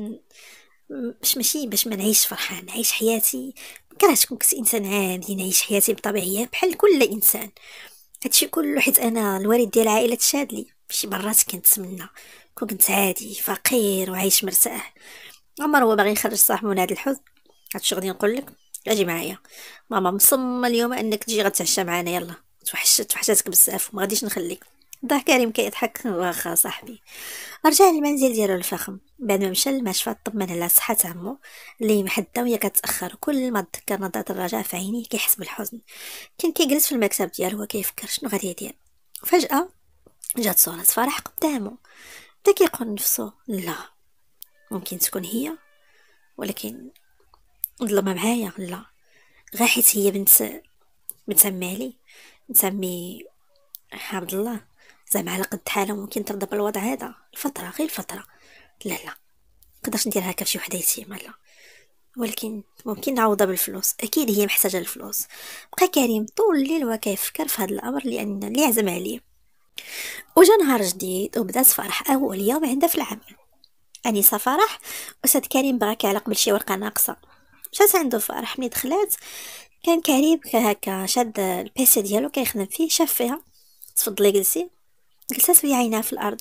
باش ماشي باش ما نعيش فرحان نعيش حياتي كرهت كنت انسان عادي نعيش حياتي بطبيعيه بحال كل انسان هادشي كله حيت انا الوالد ديال عائله شادلي شي مرات كنتمنى كون كنت عادي فقير وعايش مرتاح عمر هو باغي يخرج صاحبو من هاد الحزن هادشي غادي نقول لك اجي معايا ماما مصممه اليوم انك تجي غتعشى معانا يلا توحشت توحشتك بزاف وما غاديش نخليك ضحك كريم كيضحك واخا صاحبي رجع للمنزل ديالو الفخم بعد ما مشى للمشفى طمن على صحة عمو اللي محدة وهي كتأخر كل ما تذكر نظرة الرجاء في عينيه كيحس بالحزن كان كيجلس في المكتب ديالو وكيفكر شنو غادي يدير فجأة جات صورة فرح قدامه بدا كيقول نفسه لا ممكن تكون هي ولكن ظلمة معايا لا غير حيت هي بنت بنت عمالي بنت عبد الله زعما على قد حالها ممكن ترضى بالوضع هذا الفتره غير فتره لا لا قدرش ندير هكا فشي وحده يتيمه لا ولكن ممكن نعوضها بالفلوس اكيد هي محتاجه الفلوس بقى كريم طول الليل وهو كيفكر في هذا الامر لان اللي عزم عليه وجا نهار جديد وبدات فرح اول يوم عندها في العمل انيسه فرح استاذ كريم بغاك قبل شي ورقه ناقصه جات عنده فرح ملي دخلات كان كريم هكا شاد البيسي ديالو كيخدم فيه شاف فيها تفضلي جلسي جلست عينها في الارض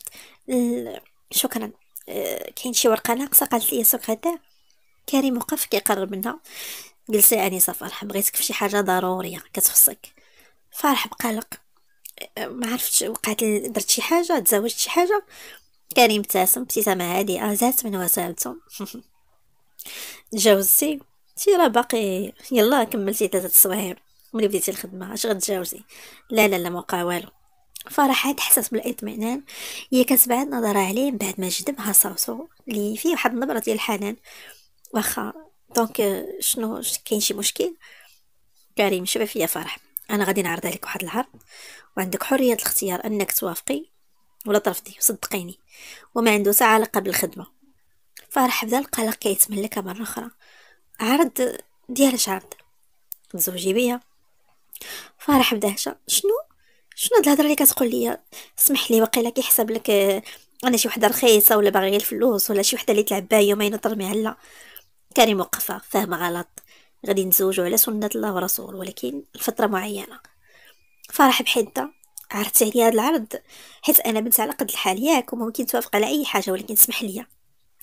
شكرا أه، كاين شي ورقه ناقصه قالت لي سوق غدا كريم وقف كيقرب منها جلس يا انيسه فرح بغيتك في شي حاجه ضروريه كتخصك فرح بقلق أه، ما عرفتش وقعت درت شي حاجه تزوجت شي حاجه كريم ابتسم ابتسامه هادئه آه، زادت من وسالته تجاوزتي تي راه باقي يلا كملتي ثلاثه الصوايع ملي بديتي الخدمه اش غتجاوزي لا لا لا ما وقع والو فرحة تحسس بالاطمئنان هي كتبعد نظرة عليه من بعد ما جذبها صوتو اللي فيه واحد النبرة ديال الحنان واخا دونك شنو كاين شي مشكل كريم شبه فيا فرح انا غادي نعرض عليك واحد العرض وعندك حريه الاختيار انك توافقي ولا ترفضي صدقيني وما عنده حتى علاقه بالخدمه فرح بدا القلق كيتملكها مره اخرى عرض ديال عرض تزوجي بيا فرح بدهشه شنو شنو هاد الهضره اللي كتقول لي اسمح لي وقيلا كيحسب لك آه، انا شي وحده رخيصه ولا باغيه الفلوس ولا شي وحده اللي تلعب بها يومين وترميها لا كريم وقفه فاهمه غلط غادي نتزوجوا على سنه الله ورسول ولكن لفتره معينه فرح بحده عرفت عليا هذا العرض حيت انا بنت على قد الحال ياك وممكن توافق على اي حاجه ولكن اسمح لي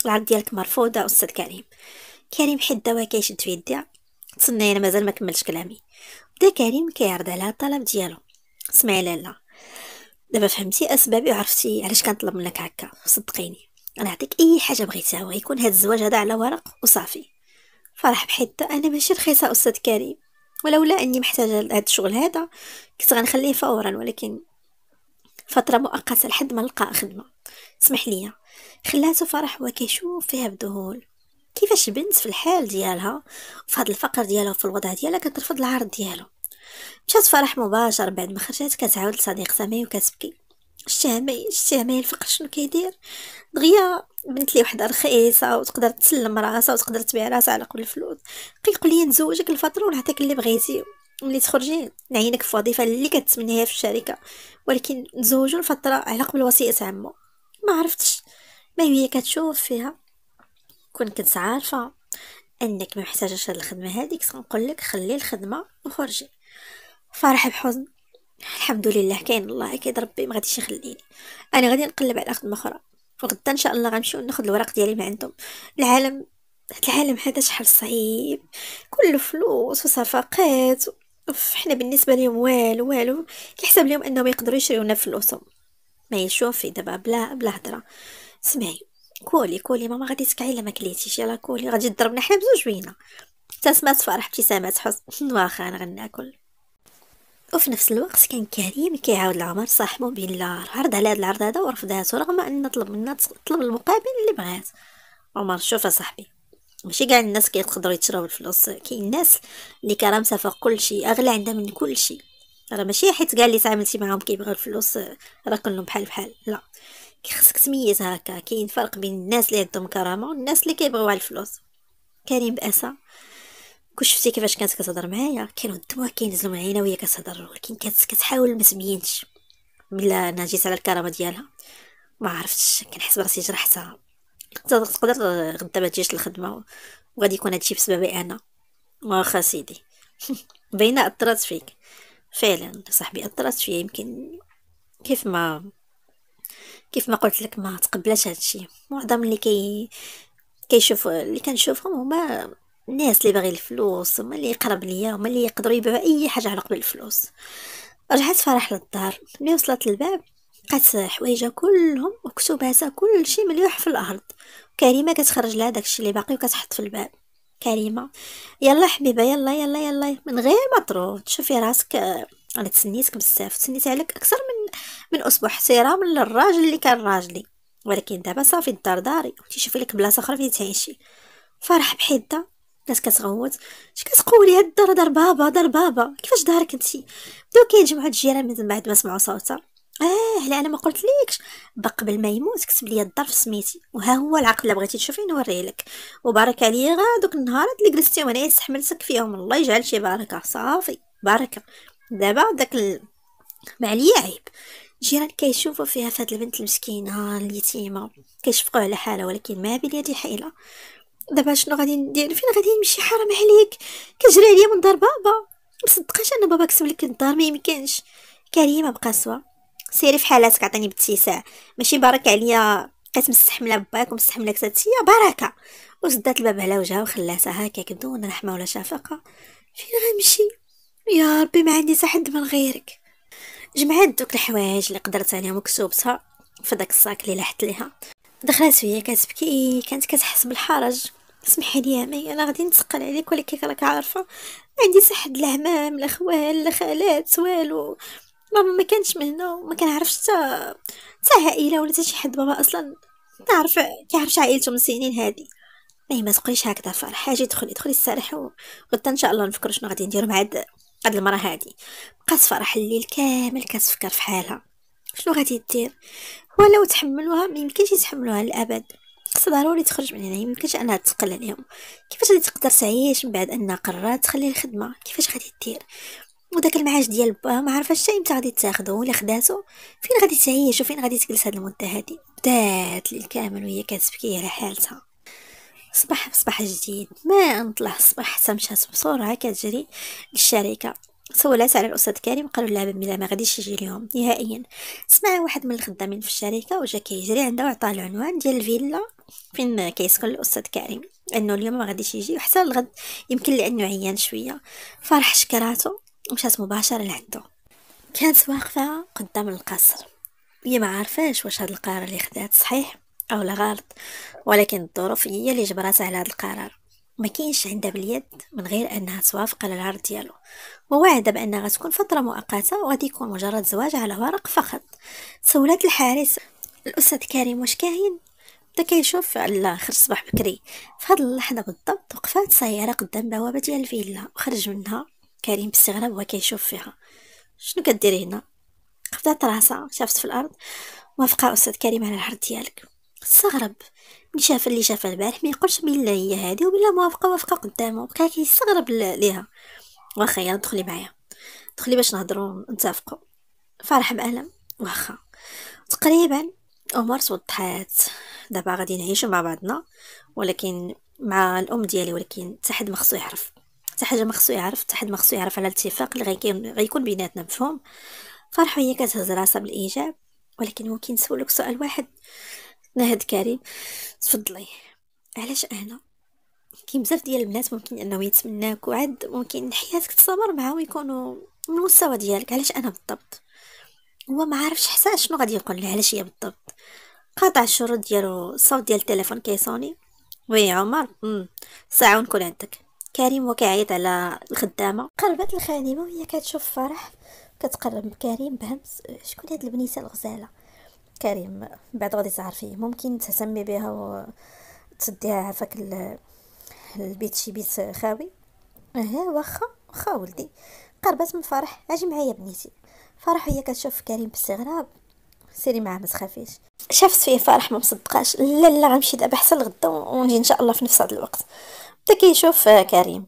العرض ديالك مرفوضه استاذ كريم كريم حده وكيشد كيشد في يديا تسنى انا مازال ما كملتش كلامي بدا كريم كيعرض عليها الطلب ديالو اسمعي لالا دابا فهمتي اسبابي وعرفتي علاش كنطلب منك هكا صدقيني غنعطيك اي حاجه بغيتها وغيكون هاد الزواج هذا على ورق وصافي فرح بحيت انا ماشي رخيصه استاذ كريم ولولا اني محتاجه لهذا الشغل هذا كنت غنخليه فورا ولكن فتره مؤقته لحد ما نلقى خدمه اسمح لي خلاتو فرح هو كيشوف فيها بذهول كيفاش بنت في الحال ديالها وفي هذا الفقر ديالها وفي الوضع ديالها كترفض العرض ديالو مشات فرح مباشر بعد ما خرجت كتعاود لصديقتها مي وكتبكي شتيها مي شتيها مي الفقر شنو كيدير دغيا بنت لي وحده رخيصه وتقدر تسلم راسها وتقدر تبيع راسها على قبل الفلوس قيقول لي نزوجك الفتره ونعطيك اللي بغيتي ملي تخرجي نعينك في وظيفه اللي كتمنيها في الشركه ولكن نزوجو الفتره على قبل وصيه عمو ما عرفتش ما هي كتشوف فيها كون كنت عارفه انك ما محتاجاش هاد الخدمه هذيك تنقول لك خلي الخدمه وخرجي فرح بحزن الحمد لله كاين الله اكيد ربي ما غاديش يخليني انا غادي نقلب على خدمه اخرى وغدا ان شاء الله غنمشيو ناخذ الوراق ديالي من عندهم العالم هاد العالم هذا شحال صعيب كله فلوس وصفقات حنا بالنسبه لهم والو والو كيحسب لهم انهم يقدروا يشريونا فلوسهم ما شوفي دابا بلا بلا هضره سمعي كولي كولي ماما غادي تكعي الا ما كليتيش يلا كولي غادي تضربنا حنا بزوج بينا حتى فرح ابتسامات حسن واخا انا غناكل وفي نفس الوقت كان كريم كيعاود لعمر صاحبو بلا عرض على هذا العرض هذا ورفضاتو رغم ان طلب منها طلب المقابل اللي بغات عمر شوف صاحبي ماشي كاع الناس كيقدروا يتشراو الفلوس كاين ناس اللي كرام فوق كل شيء اغلى عندها من كل شيء راه ماشي حيت قال لي تعاملتي معاهم كيبغيو الفلوس راه كلهم بحال بحال لا خصك تميز هكا كاين فرق بين الناس اللي عندهم كرامه والناس اللي كيبغيو على الفلوس كريم بأسا وشفتي شفتي كيفاش كانت كتهضر معايا كانوا الدموع كينزلوا من عينا وهي كتهضر ولكن كانت كتحاول ما تبينش ملا انا جيت على الكرامه ديالها ما عرفتش كنحس براسي جرحتها تقدر غدا ما تجيش للخدمه وغادي يكون هادشي بسببي انا واخا سيدي باينه اثرت فيك فعلا صاحبي اثرت فيا يمكن كيف ما كيف ما قلت لك ما تقبلاش هادشي معظم اللي كي كيشوف اللي كنشوفهم هما الناس اللي باغي الفلوس هما اللي يقرب ليا هما اللي يقدروا يبيعوا اي حاجه على قبل الفلوس رجعت فرح للدار ملي وصلت للباب لقات حوايجها كلهم وكتباتها كلشي مليوح في الارض كريمه كتخرج لها داكشي اللي باقي وكتحط في الباب كريمه يلا حبيبه يلا يلا يلا من غير ما تروح شوفي راسك انا تسنيتك بزاف تسنيت عليك اكثر من من اسبوع من الراجل اللي كان راجلي ولكن دابا صافي الدار داري وتيشوفي لك بلاصه اخرى فين تعيشي فرح بحده الناس كتغوت اش كتقولي هاد الدار دار بابا دار بابا كيفاش دارك انتي بداو هاد الجيران من بعد ما سمعوا صوتها اه لا انا ما قلت ليكش باق قبل ما يموت كتب لي في سميتي وها هو العقد اللي بغيتي تشوفي نوريه لك وبارك عليا غا دوك النهارات اللي جلستي وانا استحملتك فيهم الله يجعل شي بركه صافي بركه دابا داك ال... عليا عيب الجيران كيشوفوا فيها فهاد البنت المسكينه اليتيمه كيشفقوا على حالها ولكن ما يدي حيله دابا شنو غادي ندير فين غادي نمشي حرام عليك كتجري عليا من دار بابا مصدقاش انا بابا كسب لك الدار ما يمكنش كريمه بقى سوا سيري في حالاتك عطيني باتساع ماشي بارك عليا بقيت مستحمله باك ومستحمله كساتيه بركه وزدات الباب على وجهها وخلاتها هكاك بدون رحمه ولا شفقه فين غنمشي يا ربي ما عندي حد من غيرك جمعت دوك الحوايج اللي قدرت عليهم وكتبتها في داك الصاك اللي لحت ليها دخلت فيا كتبكي إيه، كانت كتحس بالحرج سمحي لي مي انا غادي نتقل عليك ولكن راك عارفه عندي حد العمام لا خوال لا خالات والو ماما ما كانش من هنا وما كنعرفش حتى حتى عائله ولا حتى شي حد بابا اصلا تعرف كيعرفش عائلته من سنين هادي مي ما تقوليش هكذا فرح اجي دخلي دخلي السرح وغدا ان شاء الله نفكر شنو غادي نديرو مع هاد هاد المره هادي بقات فرح الليل كامل كتفكر في حالها شنو غادي دير ولو تحملوها ما يمكنش يتحملوها للابد ضروري تخرج من هنا يمكنش انها تقل عليهم كيفاش غادي تقدر تعيش من بعد انها قررت تخلي الخدمه كيفاش غادي دير وداك المعاش ديال باها ما عرفاش حتى امتى غادي تاخذه ولا خداتو فين غادي تعيش وفين غادي تجلس هاد المده هادي بدات ليل كامل وهي كتبكي على حالتها صباح بصباح جديد ما نطلع الصباح حتى مشات بسرعه كتجري للشركه سولات على الاستاذ كريم قالوا لها بملا ما غاديش يجي اليوم نهائيا سمع واحد من الخدامين في الشركه وجا كيجري عنده وعطاه العنوان ديال الفيلا فين كيسكن الاستاذ كريم انه اليوم ما غاديش يجي وحتى الغد يمكن لانه عيان شويه فرح شكراته ومشات مباشره لعندو كانت واقفه قدام القصر هي ما عارفاش واش هاد القرار اللي خدات صحيح او لا غلط ولكن الظروف هي اللي جبرات على هاد القرار ما كاينش عندها باليد من غير انها توافق على العرض ديالو ووعد بانها غتكون فتره مؤقته وغادي يكون مجرد زواج على ورق فقط تسولات الحارس الاستاذ كريم واش كاين بدا كيشوف على خرج الصباح بكري فهاد اللحظه بالضبط وقفات سياره قدام بوابه ديال الفيلا وخرج منها كريم باستغراب وكيشوف فيها شنو كديري هنا قفزات راسها شافت في الارض موافقه استاذ كريم على العرض ديالك استغرب اللي شاف اللي شاف البارح ما يقولش بالله هي هذه وبلا موافقه وافقه قدامه بقى كيستغرب ليها واخا يلا دخلي معايا دخلي باش نهضروا نتفقوا فرح بألم واخا تقريبا امور توضحات دابا غادي نعيشوا مع بعضنا ولكن مع الام ديالي ولكن حتى حد ما خصو يعرف حتى حاجه ما خصو يعرف حتى حد ما خصو يعرف على الاتفاق اللي غيكون غيكون بيناتنا مفهوم فرح هي كتهز راسها بالايجاب ولكن ممكن نسولك سؤال واحد نهد كريم تفضلي علاش انا كاين بزاف ديال البنات ممكن انهم يتمناك وعاد ممكن حياتك تصبر معاهم ويكونوا من المستوى ديالك علاش انا بالضبط هو ما عارفش حساس شنو غادي يقول لها علاش هي بالضبط قاطع الشروط ديالو الصوت ديال التليفون كيصوني وي عمر مم. ساعه ونكون عندك كريم وكيعيط على الخدامه قربت الخادمه وهي كتشوف فرح كتقرب كريم بهمس شكون هاد البنيسه الغزاله كريم بعد غادي تعرفي ممكن تهتمي بها وتديها عفاك البيت شي بيت خاوي ها واخا واخا ولدي قربت من فرح اجي معايا بنيتي فرح هي كتشوف كريم باستغراب سيري معاه ما تخافيش شافت فيه فرح ما مصدقاش لا لا غنمشي دابا حتى لغدا ونجي ان شاء الله في نفس هذا الوقت بدا كيشوف آه، كريم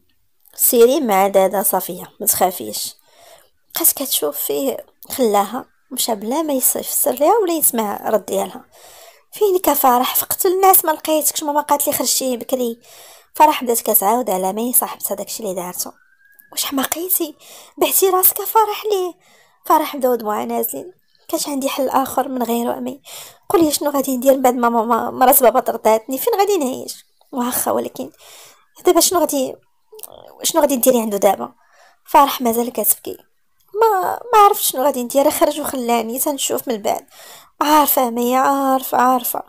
سيري مع دادا صفيه ما تخافيش بقات كتشوف فيه خلاها مشى بلا ما يفسر ليها ولا يسمع رد ديالها فينك فرح فقت الناس ما لقيتكش ماما قالت لي خرجتي بكري فرح بدات كتعاود على مي صاحبتها داكشي اللي دارته واش حماقيتي بعتي راسك فرح ليه فرح بداو دموعها نازلين كاش عندي حل اخر من غير امي قولي شنو غادي ندير بعد ما ماما مرات بابا طرداتني فين غادي نعيش واخا ولكن دابا شنو غادي شنو غادي ديري عنده دابا فرح مازال كتبكي ما ما عرفت شنو غادي ندير خرج وخلاني تنشوف من بعد عارفه ميا عارفه عارفه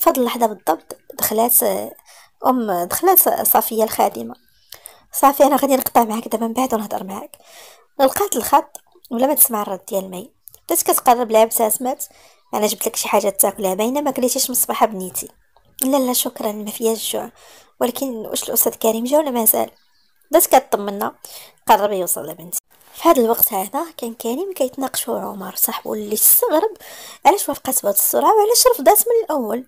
فهاد اللحظه بالضبط دخلات ام دخلات صفيه الخادمه صافي انا غادي نقطع معاك دابا من بعد ونهضر معاك لقات الخط ولا ما تسمع الرد ديال مي بدات كتقرب لها ابتسمت انا جبت لك شي حاجه تاكلها باينه ما كليتيش مصباحه بنيتي لا لا شكرا ما فيهاش الجوع ولكن واش الاستاذ كريم جا ولا مازال بدات كتطمنا قرب يوصل لبنتي في هذا الوقت هذا كان كريم كيتناقشوا عمر صاحبو اللي استغرب علاش وافقات بهاد السرعه وعلاش رفضات من الاول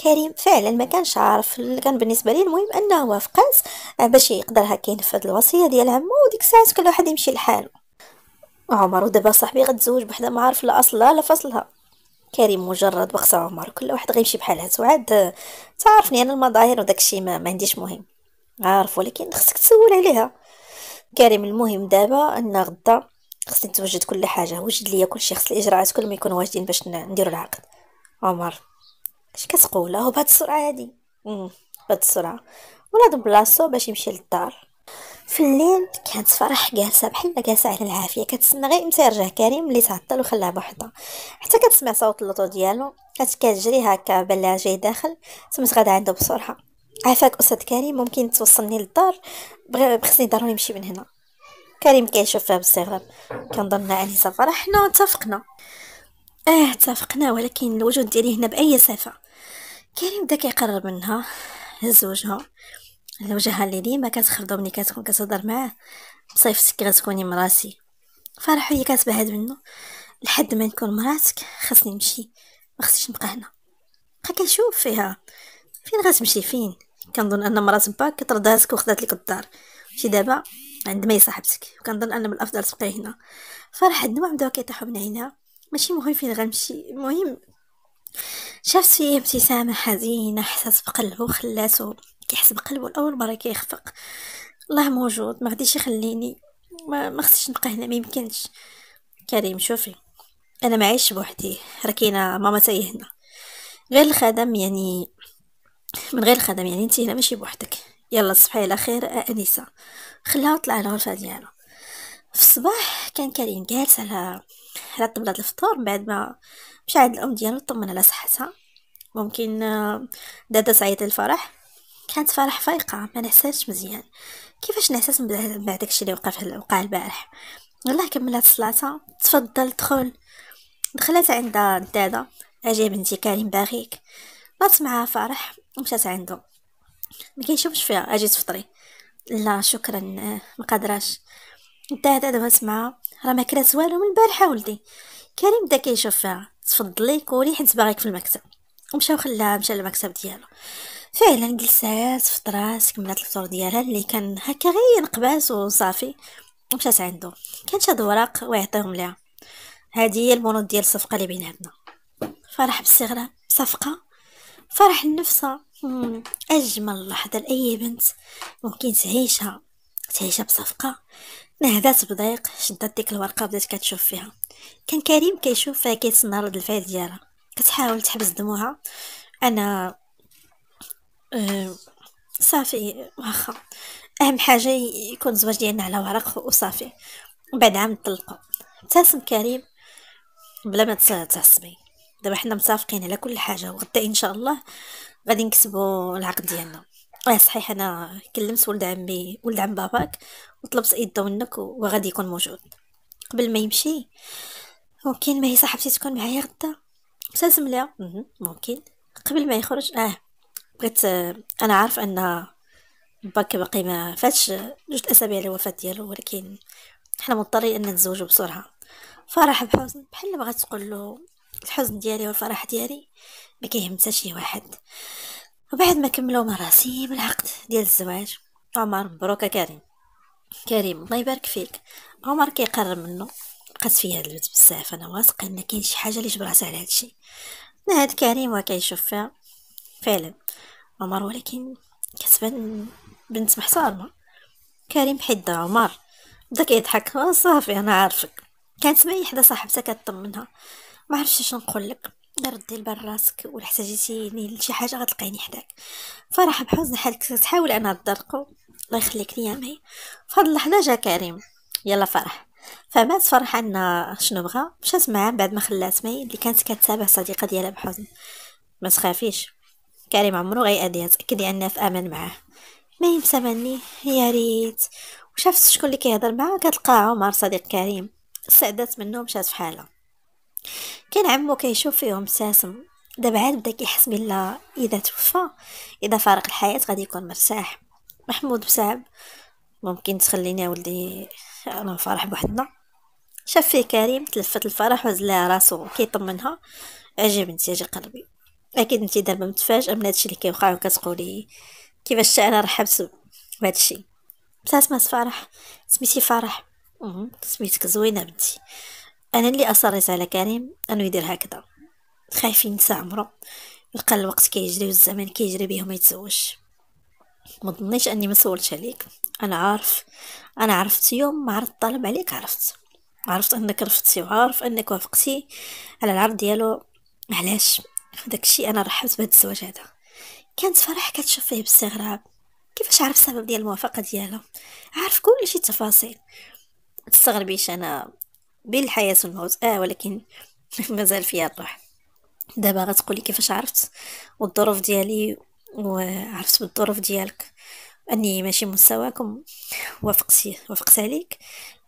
كريم فعلا ما كانش عارف كان بالنسبه لي المهم انه وافقات باش يقدر هكا ينفذ الوصيه ديال عمو وديك الساعات كل واحد يمشي لحاله عمر ودابا صاحبي غتزوج بوحده ما عارف لا اصلها لا فصلها كريم مجرد وقت عمر كل واحد غيمشي بحال هاد وعاد تعرفني انا المظاهر وداكشي ما, ما عنديش مهم عارف ولكن خصك تسول عليها كريم المهم دابا ان غدا خصني نتوجد كل حاجه وجد ليا كل شيء خص الاجراءات كلهم يكونوا واجدين باش نديروا العقد عمر اش كتقول هو بهاد السرعه هادي بهاد السرعه ولاد بلاصتو باش يمشي للدار في الليل كانت فرح جالسه بحال جالسه على العافيه كتسنى غير امتى يرجع كريم اللي تعطل وخلاها بوحدها حتى كتسمع صوت اللوطو ديالو كانت كتجري هكا بلا جاي داخل تمت غدا عنده بسرعه عافاك استاذ كريم ممكن توصلني للدار بخصني ضروري نمشي من هنا كريم كيشوف فيها باستغراب كنظن انسه فرحنا اتفقنا اه اتفقنا ولكن الوجود ديالي هنا باي صفه كريم بدا كيقرب منها هز وجهها الوجهه اللي ديما كتخربضو ملي كتكون كتهضر معاه بصيفتك غتكوني مراسي فرح هي كتبعد منه لحد ما نكون مراتك خاصني نمشي ما خصنيش نبقى هنا بقى كنشوف فيها فين غتمشي فين كنظن ان مرات باك كترضاتك وخدات لك الدار ماشي دابا عند ما يصاحبتك وكنظن ان من الافضل تبقى هنا فرح الدمع بداو كيطيحوا من عينها ماشي مهم فين غنمشي المهم شافت فيه ابتسامه حزينه حساس بقلبه خلاته كيحس بقلبه الأول مره كيخفق الله موجود ما غاديش يخليني ما, ما خصنيش نبقى هنا ما يمكنش كريم شوفي انا ما عايش بوحدي راه كاينه ماما تاي هنا غير الخدم يعني من غير الخدم يعني انتي هنا ماشي بوحدك يلا تصبحي على خير آه، انسه خلاها طلع الغرفه ديالها في الصباح كان كريم جالس على على طبلة الفطور بعد ما مشى عند الام ديالو طمن على صحتها ممكن آه، دادا سعيد الفرح كانت فرح فايقة ما نحسش مزيان كيفاش نحسس من بعد داكشي اللي وقع وقع البارح والله كملت صلاتها تفضل دخل دخلت عند دادا اجي بنتي كريم باغيك طلعت مع فرح ومشات عنده ما كيشوفش فيها اجي تفطري لا شكرا ما قادراش انتهت دابا تسمع راه ما كرات والو من البارحه ولدي كريم بدا كيشوف فيها تفضلي كولي حيت باغيك في المكتب ومشى وخلاها مشى للمكتب ديالو فعلا جلسات فطرات كملات الفطور ديالها اللي كان هكا غير ينقباس وصافي ومشات عنده كان شاد ورق ويعطيهم ليها هذه هي البنود ديال الصفقه اللي بيناتنا فرح بالصغره صفقه فرح النفسة أجمل لحظة لأي بنت ممكن تعيشها تعيشها بصفقة نهدات بضيق شدات ديك الورقة بدات كتشوف فيها كان كريم كيشوف فيها كيتسنى رد الفعل ديالها كتحاول تحبس دموعها أنا آه، صافي واخا أهم حاجة يكون الزواج ديالنا على ورق وصافي بعد عام نطلقو ابتسم كريم بلا ما تعصبي دابا حنا متفقين على كل حاجه وغدا ان شاء الله غادي نكسبوا العقد ديالنا اه صحيح انا كلمت ولد عمي ولد عم باباك وطلبت ايده منك وغادي يكون موجود قبل ما يمشي ممكن ما هي صاحبتي تكون معايا غدا مبتسم ليها ممكن قبل ما يخرج اه بغيت انا عارف ان باك باقي ما فاتش جوج الاسابيع على الوفاه ديالو ولكن حنا مضطرين ان نتزوجوا بسرعه فرح بحسن بحال بغات تقول له الحزن ديالي والفرح ديالي ما كيهمتش شي واحد وبعد ما كملوا مراسم العقد ديال الزواج عمر مبروك كريم كريم الله يبارك فيك عمر كيقرب منه بقات فيا هاد البنت بزاف انا واثقه ان كاين شي حاجه اللي جبراتها على هادشي انا هاد كريم كيشوف فيها فعلا عمر ولكن كتبان بنت محترمه كريم حيد عمر بدا كيضحك آه، صافي انا عارفك كانت معايا حدا صاحبتها كتطمنها ما عرفتش اش نقول لك غير دير بال راسك ولا احتاجيتيني لشي حاجه غتلقيني حداك فرح بحزن حالك كتحاول انا تدرقو الله يخليك ليا مي فهاد اللحظه جا كريم يلا فرح فمات فرح عندنا شنو بغا مشات معاه بعد ما خلات مي اللي كانت كتابع صديقه ديالها بحزن ما تخافيش كريم عمرو غيأذيها تأكدي أنها في أمان معاه ما يمسمني يا ريت وشافت شكون اللي كيهضر معاه كتلقى عمر صديق كريم سعدات منه مشات في كان عمو كيشوف فيهم ساسم دابا عاد بدا كيحس بلا اذا توفى اذا فارق الحياه غادي يكون مرتاح محمود بسعب ممكن تخليني ولدي انا نفرح بوحدنا شاف فيه كريم تلفت الفرح وهز ليها راسو كيطمنها عجبنتي اجي قلبي اكيد انت دابا متفاجئه من هادشي اللي كيوقع وكتقولي كيفاش انا رحبت بهادشي بساس ما فرح سميتي فرح سميتك زوينه بنتي انا اللي اصريت على كريم انه يدير هكذا خايفين ينسى عمره يلقى الوقت كيجري كي والزمان كيجري بيه وما يتزوج ما ظنيتش اني ما سولتش عليك انا عارف انا عرفت يوم ما عرضت الطلب عليك عرفت عرفت انك رفضتي وعارف انك وافقتي على العرض ديالو علاش داكشي انا رحبت بهذا الزواج هذا كانت فرح كتشوف فيه باستغراب كيفاش عرف السبب ديال الموافقه ديالها عارف كل شيء التفاصيل تستغربيش انا بالحياة والموت آه ولكن مازال فيها الروح دابا غتقولي كيفاش عرفت والظروف ديالي وعرفت بالظروف ديالك اني ماشي مستواكم وافقتي وافقت عليك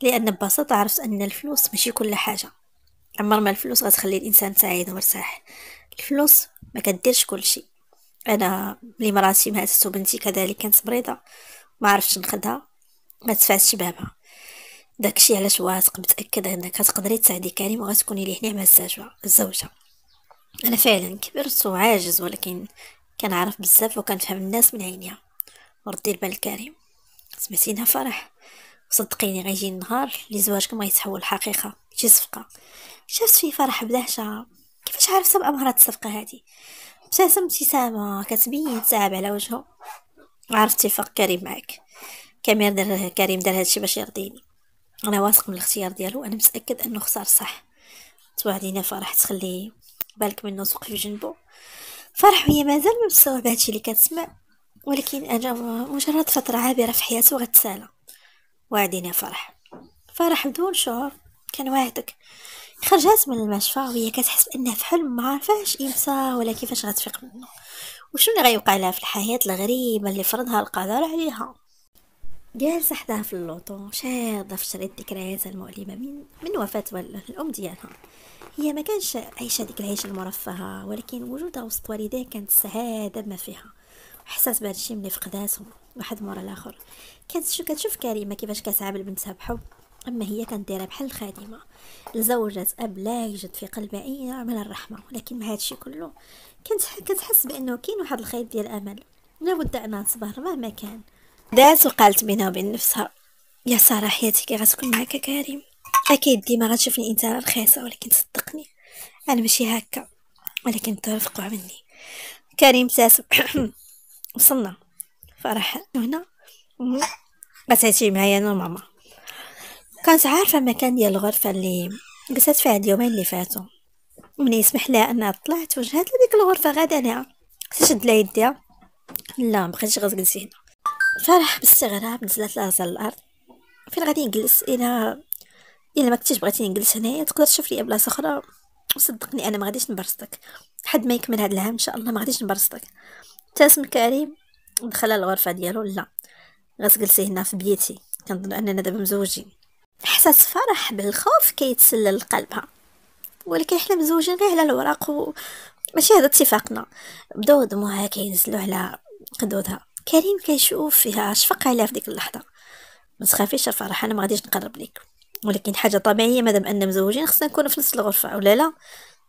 لان ببساطه عرفت ان الفلوس ماشي كل حاجه عمر ما الفلوس غتخلي الانسان سعيد ومرتاح الفلوس ما كديرش كل شيء انا ملي مراتي ماتت وبنتي كذلك كانت مريضه ما عرفتش نخدها ما دفعتش بابها داكشي علاش واثق متاكد انك غتقدري تساعدي كريم وغتكوني ليه نعمه الزوجه الزوجه انا فعلا كبرت وعاجز ولكن كنعرف بزاف وكنفهم الناس من عينيها وردي البال كريم سمعتينا فرح وصدقيني غيجي النهار اللي زواجك ما يتحول حقيقه شي صفقه شفت فيه فرح بدهشه كيفاش عرفتها بامهرة الصفقه هذه ابتسم ابتسامه كتبين تعب على وجهه عرفت اتفاق كريم معك كامير دار كريم دار هادشي باش يرضيني انا واثق من الاختيار ديالو انا متاكد انه اختار صح توعدينا فرح تخلي بالك منه في جنبه فرح وهي مازال ما مستوعب هادشي اللي كتسمع ولكن انا مجرد فتره عابره في حياته غتسالى وعدينا فرح فرح بدون شعور كان واعدك خرجات من المشفى وهي كتحس انها في حلم ما عارفاش امتى ولا كيفاش غتفيق منه وشنو غيوقع لها في الحياه الغريبه اللي فرضها القدر عليها جالسة حداها في اللوطو شاده في شريط ذكرياتها المؤلمة من من وفاة الأم ديالها هي ما كانش عايشة ديك العيشة المرفهة ولكن وجودها وسط والديه كانت سعادة بما فيها وحسات بهذا الشيء ملي فقداتهم واحد مورا الاخر كانت شو كتشوف كريمه كيفاش كتعامل بنتها بحب اما هي كانت دايره بحال الخادمه لزوجات اب لا يوجد في قلبها اي نوع من الرحمه ولكن مع الشيء كله كانت كتحس بانه كاين واحد الخيط ديال الامل لا بد انها تصبر مهما كان دات وقالت بينها وبين نفسها يا ساره حياتي كي غتكون معاك كريم اكيد ديما غتشوفني انسانه رخيصه ولكن صدقني انا ماشي هكا ولكن ترفقع مني كريم ساس وصلنا فرح هنا بساتي معايا انا وماما كانت عارفه المكان ديال الغرفه اللي جلست فيها اليومين اللي فاتوا ملي يسمح لها انها طلعت وجهات لديك الغرفه غدا ليها تشد لها يديها لا مبقيتش غتجلسي هنا فرح باستغراب نزلت لراسها الارض فين غادي نجلس الا الا ما كنتيش بغيتي نجلس هنايا تقدر تشوف لي بلاصه اخرى وصدقني انا ما غاديش نبرصتك حد ما يكمل هذا العام ان شاء الله ما غاديش نبرصدك ابتسم كريم دخل الغرفه ديالو لا غتجلسي هنا في بيتي كنظن اننا دابا مزوجين حسات فرح بالخوف كيتسلل لقلبها ولكن احنا مزوجين غير على الوراق وماشي هذا اتفاقنا بداو دموعها كينزلوا على قدودها كريم كيشوف فيها شفق عليها في ديك اللحظه ما تخافيش فرح انا ما غاديش نقرب ليك ولكن حاجه طبيعيه مادام اننا مزوجين خصنا نكونوا في نفس الغرفه ولا لا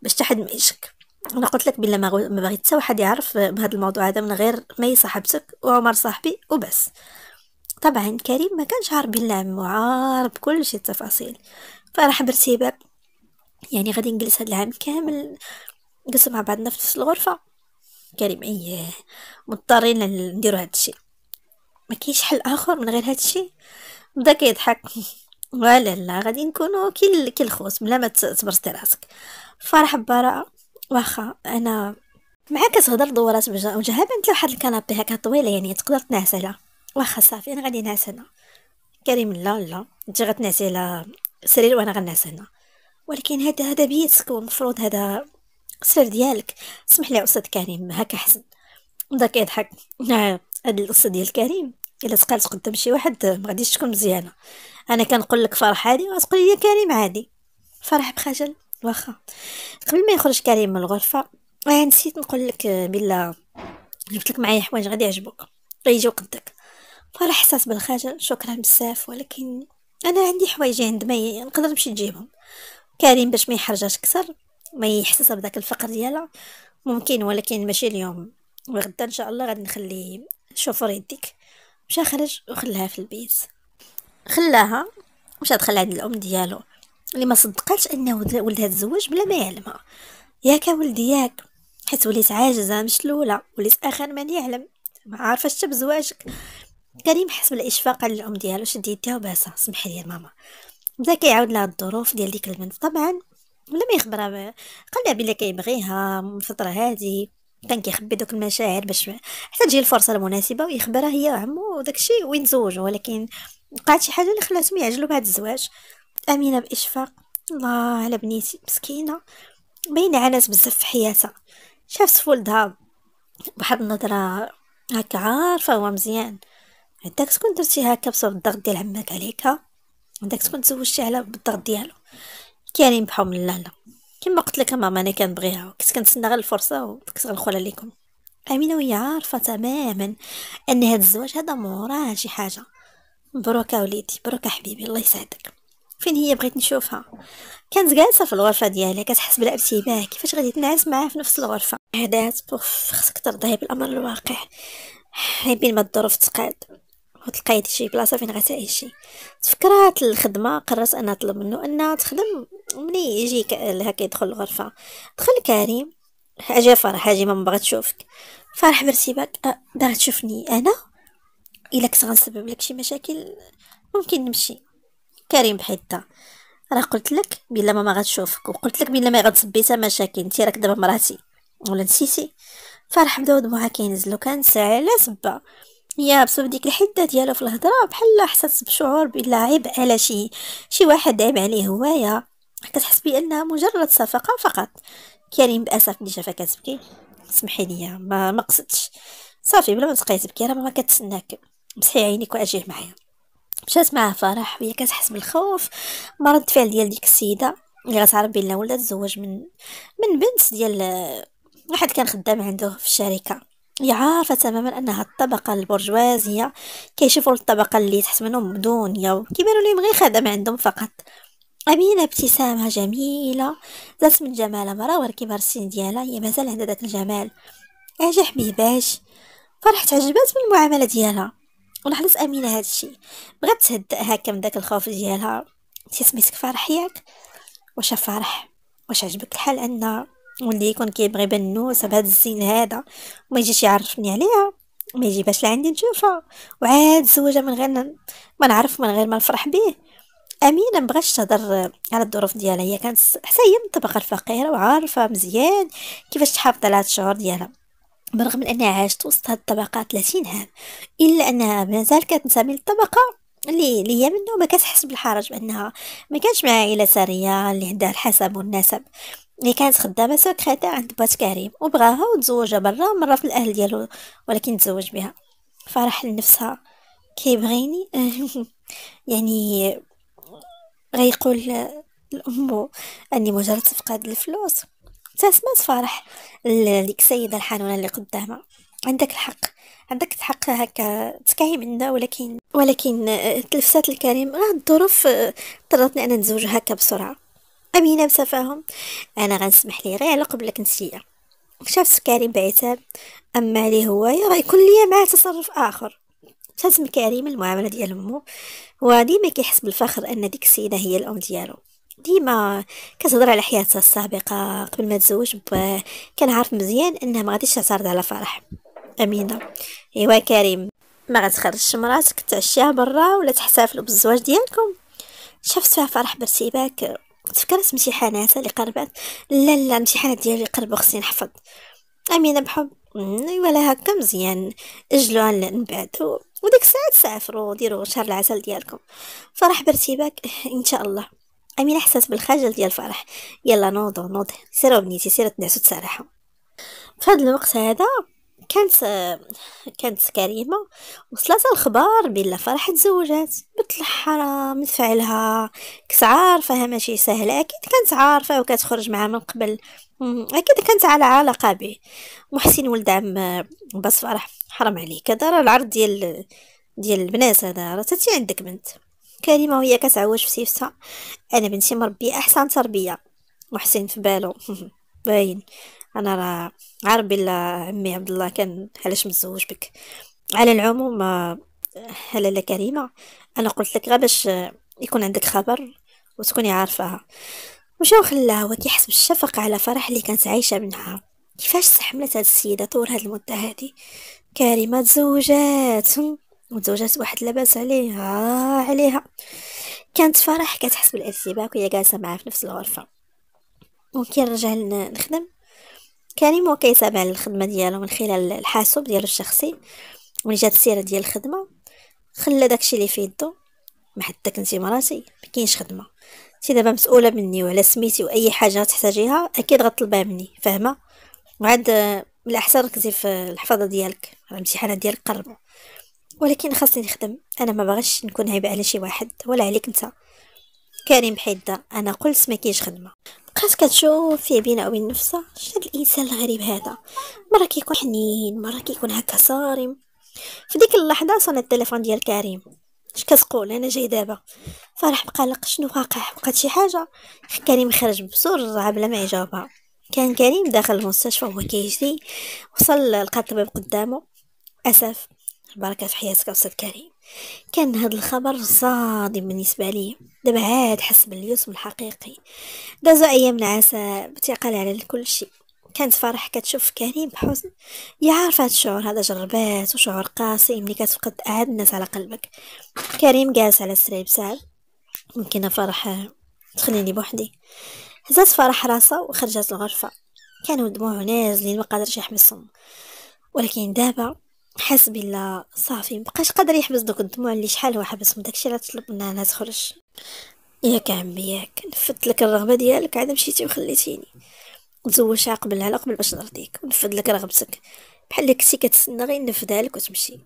باش حتى حد ما يشك انا قلت لك بلا ما, غو... ما بغيت حتى واحد يعرف بهذا الموضوع هذا من غير مي صاحبتك وعمر صاحبي وبس طبعا كريم ما كانش عارف باللعب وعار بكل شيء التفاصيل فرح بارتباب يعني غادي نجلس هاد العام كامل نجلس مع بعضنا في نفس الغرفه كريم ايه مضطرين نديرو هادشي الشيء ما كاينش حل اخر من غير هادشي الشيء بدا كيضحك ولا لا غادي نكونوا كي كي الخوت بلا ما تبرستي راسك فرح براء واخا انا معاك كتهضر دورات وجهها بنت لواحد واحد الكنابي هكا طويله يعني تقدر تنعس عليها واخا صافي انا غادي نعس هنا كريم لا لا انت غتنعسي على سرير وانا غنعس هنا ولكن هذا هذا بيتك والمفروض هذا السر ديالك سمح لي استاذ كريم هكا حسن بدا كيضحك إيه، نعم هاد القصه ديال كريم الا تقالت قدام شي واحد ما غاديش تكون مزيانه انا كنقول لك فرح عادي وتقول لي كريم عادي فرح بخجل واخا قبل ما يخرج كريم من الغرفه آه نسيت نقول لك بلا جبت لك معايا حوايج غادي يعجبوك غيجيو قدك فرح حساس بالخجل شكرا بزاف ولكن انا عندي حوايجي عند ما نقدر نمشي نجيبهم كريم باش ما يحرجاش كثر ما يحسسها بداك الفقر ديالها ممكن ولكن ماشي اليوم وغدا ان شاء الله غادي نخلي شوفور يديك مشى خرج وخلاها في البيت خلاها مشى دخل عند الام ديالو اللي ما صدقاتش انه ولدها تزوج بلا ما يعلمها ياك ولدي ياك حيت وليت عاجزه مش وليت اخر من يعلم ما عارفاش تب زواجك كريم حس بالاشفاق على الام ديالو شد يديها وباسها سمحي لي ماما بدا كيعاود لها الظروف ديال ديك البنت طبعا ما يخبرها قال لها بلي كيبغيها من الفتره هذه كان كيخبي دوك المشاعر باش حتى تجي الفرصه المناسبه ويخبرها هي وعمو وداك الشيء وين تزوجوا ولكن وقعت شي حاجه اللي خلاتهم يعجلوا بهذا الزواج امينه باشفاق الله على بنيتي مسكينه باينه عانات بزاف في حياتها شاف ولدها بواحد النظره هكا عارفه هو مزيان عندك تكون درتي هكا بسبب الضغط ديال عمك عليك عندك تكون تزوجتي على بالضغط ديالو كريم بحوم من لالا كما قلت لك ماما انا كنبغيها كنت كنتسنى غير الفرصه وكنت غنخول ليكم امينه وهي عارفه تماما ان هذا الزواج هذا موراه شي حاجه مبروكه وليدي مبروكه حبيبي الله يسعدك فين هي بغيت نشوفها كانت جالسه في الغرفه ديالها كتحس بالارتباك كيفاش غادي تنعس معاه في نفس الغرفه هذا بوف خصك ترضي بالامر الواقع بين ما الظروف تقاد وتلقاي شي بلاصه فين غتعيشي تفكرات الخدمه قررت انا نطلب منه انها تخدم ملي يجيك هكا يدخل الغرفه دخل كريم حاجه فرح حاجه ما بغات تشوفك فرح بارتباك أه، باغا تشوفني انا الا كنت غنسبب لك شي مشاكل ممكن نمشي كريم بحده راه قلت لك بلا ما ما غتشوفك وقلت لك بلا ما غتصبي حتى مشاكل انت راك دابا مراتي ولا نسيتي فرح بداو دموعها كينزلو كان ساعه لا سبه شويه بسبب ديك الحده ديالو في الهضره بحال حسات بشعور بلا عيب على شي شي واحد عيب عليه هوايا كتحس بانها مجرد صفقه فقط كريم باسف ملي شافها كتبكي سمحي لي ما ما قصدتش صافي بلا ما تبقاي تبكي راه ما كتسناك مسحي عينيك واجي معايا مشات معاه فرح وهي كتحس بالخوف مرد فعل ديال ديك السيده اللي غتعرف بان ولدها تزوج من من بنت ديال واحد كان خدام عنده في الشركه يعرف عارفة تماما أنها الطبقة البرجوازية كيشوفوا الطبقة اللي تحت منهم مدنية وكيبانوا لهم غير خدم عندهم فقط أمينة ابتسامه جميلة زادت من جمالها مرة ولكن السن ديالها هي مازال عندها ذاك الجمال أجح بيباش فرحت عجبات من المعاملة ديالها ولاحظت أمينة هادشي بغات تهدأ هكا من داك الخوف ديالها انتي سميتك فرح ياك واش فرح واش عجبك الحال عندنا واللي يكون كيبغي بنوسه بهاد الزين هذا وما يجيش يعرفني عليها ما باش لعندي نشوفها وعاد زوجة من غير ما نعرف من غير ما نفرح به امينه مبغاش تهضر على الظروف ديالها هي كانت حتى هي من الطبقه الفقيره وعارفه مزيان كيفاش تحافظ على هاد الشعور ديالها بالرغم من انها عاشت وسط هاد الطبقه ثلاثين عام الا انها مازال كتنتمي للطبقه اللي اللي هي منه ما كتحس بالحرج بانها ما كانش مع عائله ثريه اللي عندها الحسب والنسب اللي كانت خدامه سكرتير عند بات كريم وبغاها وتزوجها برا مره في الاهل ديالو ولكن تزوج بها فرح لنفسها كيبغيني يعني غيقول لامو اني مجرد تفقد الفلوس تسمات فرح لديك السيده الحنونه اللي قدامها عندك الحق عندك الحق هكا تكاهي منها ولكن ولكن تلفسات الكريم راه الظروف طرتني انا نتزوج هكا بسرعه امينه بتفاهم انا غنسمح ليه غير على قبلك نسيه شاف كريم بعتاب اما لي هوايا يكون ليا معاه تصرف اخر ابتسم كريم المعامله ديال امو ديما كيحس بالفخر ان ديك السيده هي الام ديالو ديما كتهضر على حياتها السابقه قبل ما تزوج باه كان عارف مزيان انها ما غاديش تعترض على فرح امينه ايوا كريم ما غتخرجش مراتك تعشيها برا ولا تحتفلوا بالزواج ديالكم شفت فيها فرح بارتباك تفكرت امتحانات اللي قربت لا لا الامتحانات ديالي قربو خصني نحفظ امينه بحب ايوا لا هكا مزيان على من بعد وديك الساعه تسافروا ديروا شهر العسل ديالكم فرح بارتباك ان شاء الله امينه حسات بالخجل ديال الفرح يلا نوضوا نوض سيروا بنيتي سيروا تنعسوا تسرحوا في هذا الوقت هذا كانت كانت كريمه وصلت الخبر بلا فرح تزوجات بنت الحرام نفعلها كنت عارفه ماشي سهله اكيد كانت عارفه وكتخرج معاه من قبل اكيد كانت على علاقه به محسن ولد عم باس فرح حرام عليك هذا العرض ديال ديال البنات هذا راه تاتي عندك بنت كريمه وهي كتعوج في سيفتها انا بنتي مربيه احسن تربيه محسن في بالو باين انا راه عارف بلا عمي عبد الله كان علاش متزوج بك على العموم آه، هلاله كريمه انا قلت لك غير باش يكون عندك خبر وتكوني عارفاها مشى وخلاها هو كيحس بالشفقه على فرح اللي كانت عايشه منها كيفاش استحملت هاد السيده طول هاد المده هادي كريمه تزوجات وتزوجات واحد لاباس عليها عليها كانت فرح كتحس بالارتباك وهي جالسه معاه في نفس الغرفه وكي نرجع نخدم كريم وكيتابع على الخدمه ديالو من خلال الحاسوب ديالو الشخصي ملي جات السيره ديال الخدمه خلى داكشي اللي في يدو ما حتى كنتي مراتي ما كاينش خدمه انت دابا مسؤوله مني وعلى سميتي واي حاجه تحتاجيها اكيد غطلبها مني فاهمه وعاد من الاحسن ركزي في الحفاظه ديالك راه الامتحانات ديالك قربوا ولكن خاصني نخدم انا ما باغاش نكون عيب على شي واحد ولا عليك انت كريم حيدة انا قلت ما كاينش خدمه بقات كتشوف فيه بينا وبين نفسها شاد الانسان الغريب هذا مره كيكون حنين مره كيكون هكا صارم في ديك اللحظه صنع التليفون ديال كريم اش كتقول انا جاي دابا فرح بقلق شنو واقع بقات شي حاجه كريم خرج بسرعه بلا ما يجاوبها كان كريم داخل المستشفى وهو كيجري وصل لقى الطبيب قدامه اسف البركه في حياتك استاذ كريم كان هذا الخبر صادم بالنسبه لي دابا عاد حس باليوسف الحقيقي دازو ايام نعاسه بتقال على كل شيء كانت فرح كتشوف كريم بحزن هي عارفه هاد الشعور هذا جربات وشعور قاسي ملي كتفقد عاد الناس على قلبك كريم جالس على السرير بسعد ممكن فرح تخليني بوحدي هزات فرح راسها وخرجت الغرفه كانوا دموعو نازلين ما قادرش يحبسهم ولكن دابا حسبي الله صافي مبقاش قادر يحبس دوك الدموع اللي شحال هو حبس من داكشي اللي طلب منها انها تخرج ياك عمي ياك نفذت لك الرغبه ديالك عاد مشيتي وخليتيني تزوجها قبل على قبل باش نرضيك ونفذ لك رغبتك بحال اللي كنتي كتسنى غير نفذها لك وتمشي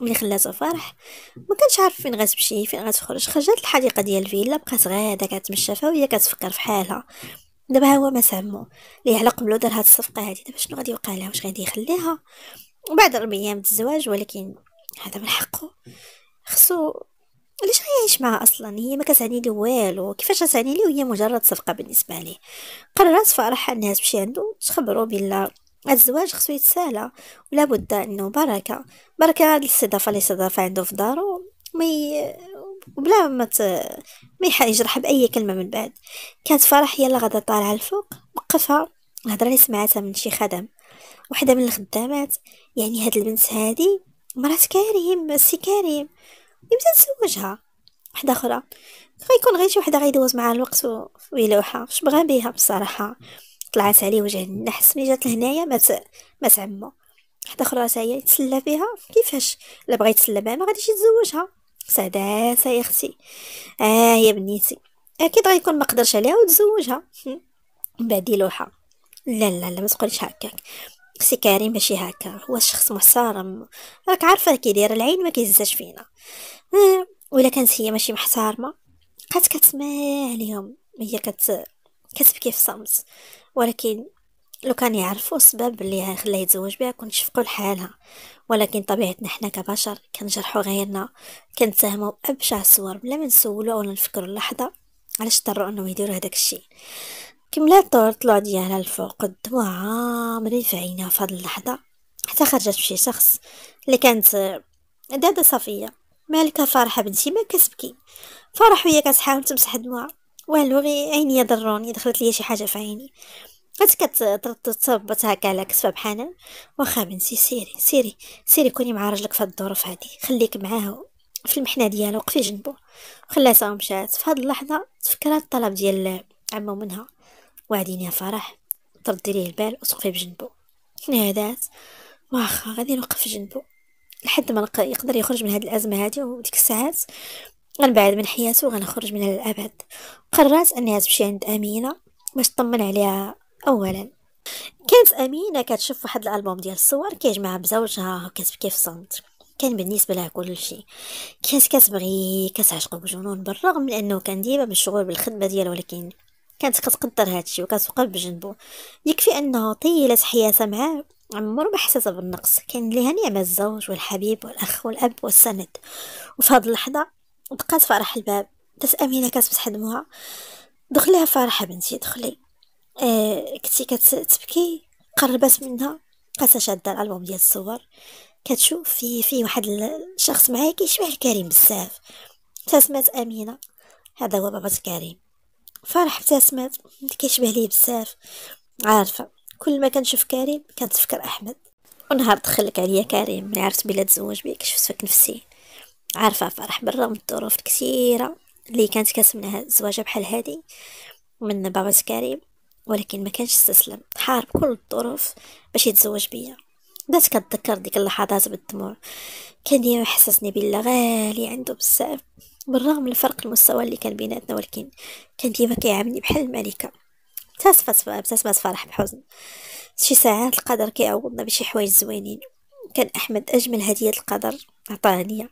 ملي خلاتها فرح ما كانش عارف فين غتمشي فين غتخرج خرجت الحديقه ديال الفيلا بقات غاده كتمشى فيها وهي كتفكر في حالها دابا هو ما سامو ليه على قبلو دار هاد الصفقه هادي دابا شنو غادي يوقع لها واش غادي يخليها وبعد ربع ايام الزواج ولكن هذا من حقه خصو علاش غيعيش معها اصلا هي ما كتعني لي والو كيفاش غتعني لي وهي مجرد صفقه بالنسبه ليه قررت فرح انها تمشي عنده تخبرو بلا الزواج خصو يتسالى ولا بد انه بركه بركه هاد الاستضافه اللي استضافه عنده في دارو ما ي... بلا ما ت... ما يجرح باي كلمه من بعد كانت فرح يلا غدا طالعه الفوق وقفها الهضره اللي سمعتها من شي خدم وحده من الخدامات يعني هاد البنت هادي مرات كريم السي كريم يبدا تزوجها واحده اخرى غيكون غير شي وحده غيدوز معها الوقت ويلوحة واش بغا بيها بصراحه طلعت عليه وجه النحس ملي جات لهنايا ما ما تعمو واحده اخرى هي يتسلى بها كيفاش الا بغا يتسلى بها ما غاديش يتزوجها سادات يا اختي اه يا بنيتي اكيد غيكون ما قدرش عليها وتزوجها من بعد لوحه لا لا لا ما تقوليش هكاك سي كريم ماشي هكا هو شخص محترم راك عارفه كي داير العين ما كيهزاش فينا ولا كانت هي ماشي محترمه بقات كتسمع عليهم هي كت كتبكي في صمت ولكن لو كان يعرفوا السبب اللي خلاه يتزوج بها كون شفقوا لحالها ولكن طبيعتنا حنا كبشر كنجرحوا غيرنا كنتهموا بابشع الصور بلا ما نسولوا ولا نفكروا اللحظه علاش اضطروا انهم يديروا هداك الشيء كملات طلع ديالها الفوق الضوء عامرين في عينها في هاد اللحظه حتى خرجت بشي شخص اللي كانت دادا صفيه مالكه فرحه بنتي ما كتبكي فرح وهي كتحاول تمسح دموعها والو غي عيني ضروني دخلت ليا شي حاجه في عيني بقات كتردد تصبت هكا على كتفها بحنان واخا بنتي سيري سيري سيري كوني مع راجلك في هاد الظروف هادي خليك معاه في المحنه ديالو وقفي جنبو وخلاتها ومشات في هاد اللحظه تفكرات الطلب ديال عمو منها وعديني يا فرح طردي ليه البال وتوقفي بجنبو شنو هادات واخا غادي نوقف جنبو لحد ما يقدر يخرج من هاد الازمه هادي وديك الساعات غنبعد من حياته وغنخرج منها للابد قررت انها تمشي عند امينه باش تطمن عليها اولا كانت امينه كتشوف واحد الالبوم ديال الصور كيجمعها بزوجها وكتبكي في صمت كان بالنسبه لها كل شيء كانت كتبغي كتعشقو بجنون بالرغم من انه كان ديما مشغول بالخدمه ديالو ولكن كانت كتقدر هادشي وكتبقى بجنبو يكفي انها طيلت حياتها معاه عمرو ما حسيت بالنقص كان ليها نعمة الزوج والحبيب والأخ والأب والسند وفي هذه اللحظة بقات فرح الباب دات أمينة كتبت دموها دخليها فرح بنتي دخلي آه كنتي كتبكي قربت منها قاسه شادة الألبوم ديال الصور كتشوف فيه في واحد الشخص معايا كيشبه الكريم بزاف تسمات أمينة هذا هو بابا كريم فرح ابتسمت كيشبه ليه بزاف عارفه كل ما كنشوف كريم كنتفكر احمد ونهار دخلك عليا كريم ملي عرفت بلي تزوج بيك شفتك نفسي عارفه فرح بالرغم من الظروف الكثيره اللي كانت كتمنها الزواج بحال هادي من بابا كريم ولكن ما كانش استسلم حارب كل الظروف باش يتزوج بيا بدات كتذكر ديك اللحظات بالدموع كان يحسسني بالله غالي عنده بزاف بالرغم من الفرق المستوى اللي كان بيناتنا ولكن كان ديما كيعاملني بحال الملكة ابتسمت ابتسمت فرح بحزن شي ساعات القدر كيعوضنا بشي حوايج زوينين كان احمد اجمل هديه القدر عطاها ليا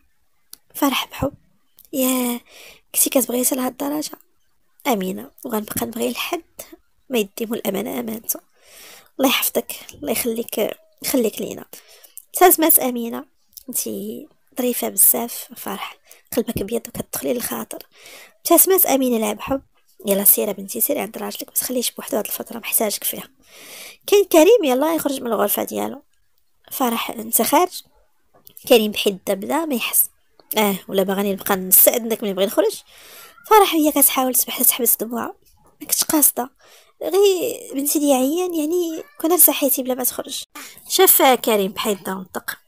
فرح بحب يا كنتي كتبغي حتى الدرجة امينه وغنبقى نبغي لحد ما يديمو الامانه امانته الله يحفظك الله يخليك يخليك لينا تسمعت امينه انتي ظريفه بزاف فرح قلبك بيض وكتدخلي للخاطر تا سمعت امينه لعب حب يلا سيرة بنتي سيري عند راجلك ما تخليش بوحدو هاد الفتره محتاجك فيها كان كريم يلا يخرج من الغرفه ديالو فرح انت خارج كريم بحده بدا ما يحس اه ولا باغاني نبقى نستأذنك ملي بغي نخرج فرح هي كتحاول تسبح تحبس دموعها ما كنتش قاصده غي بنتي لي عيان يعني كون رسحيتي بلا ما تخرج شاف كريم بحيد ونطق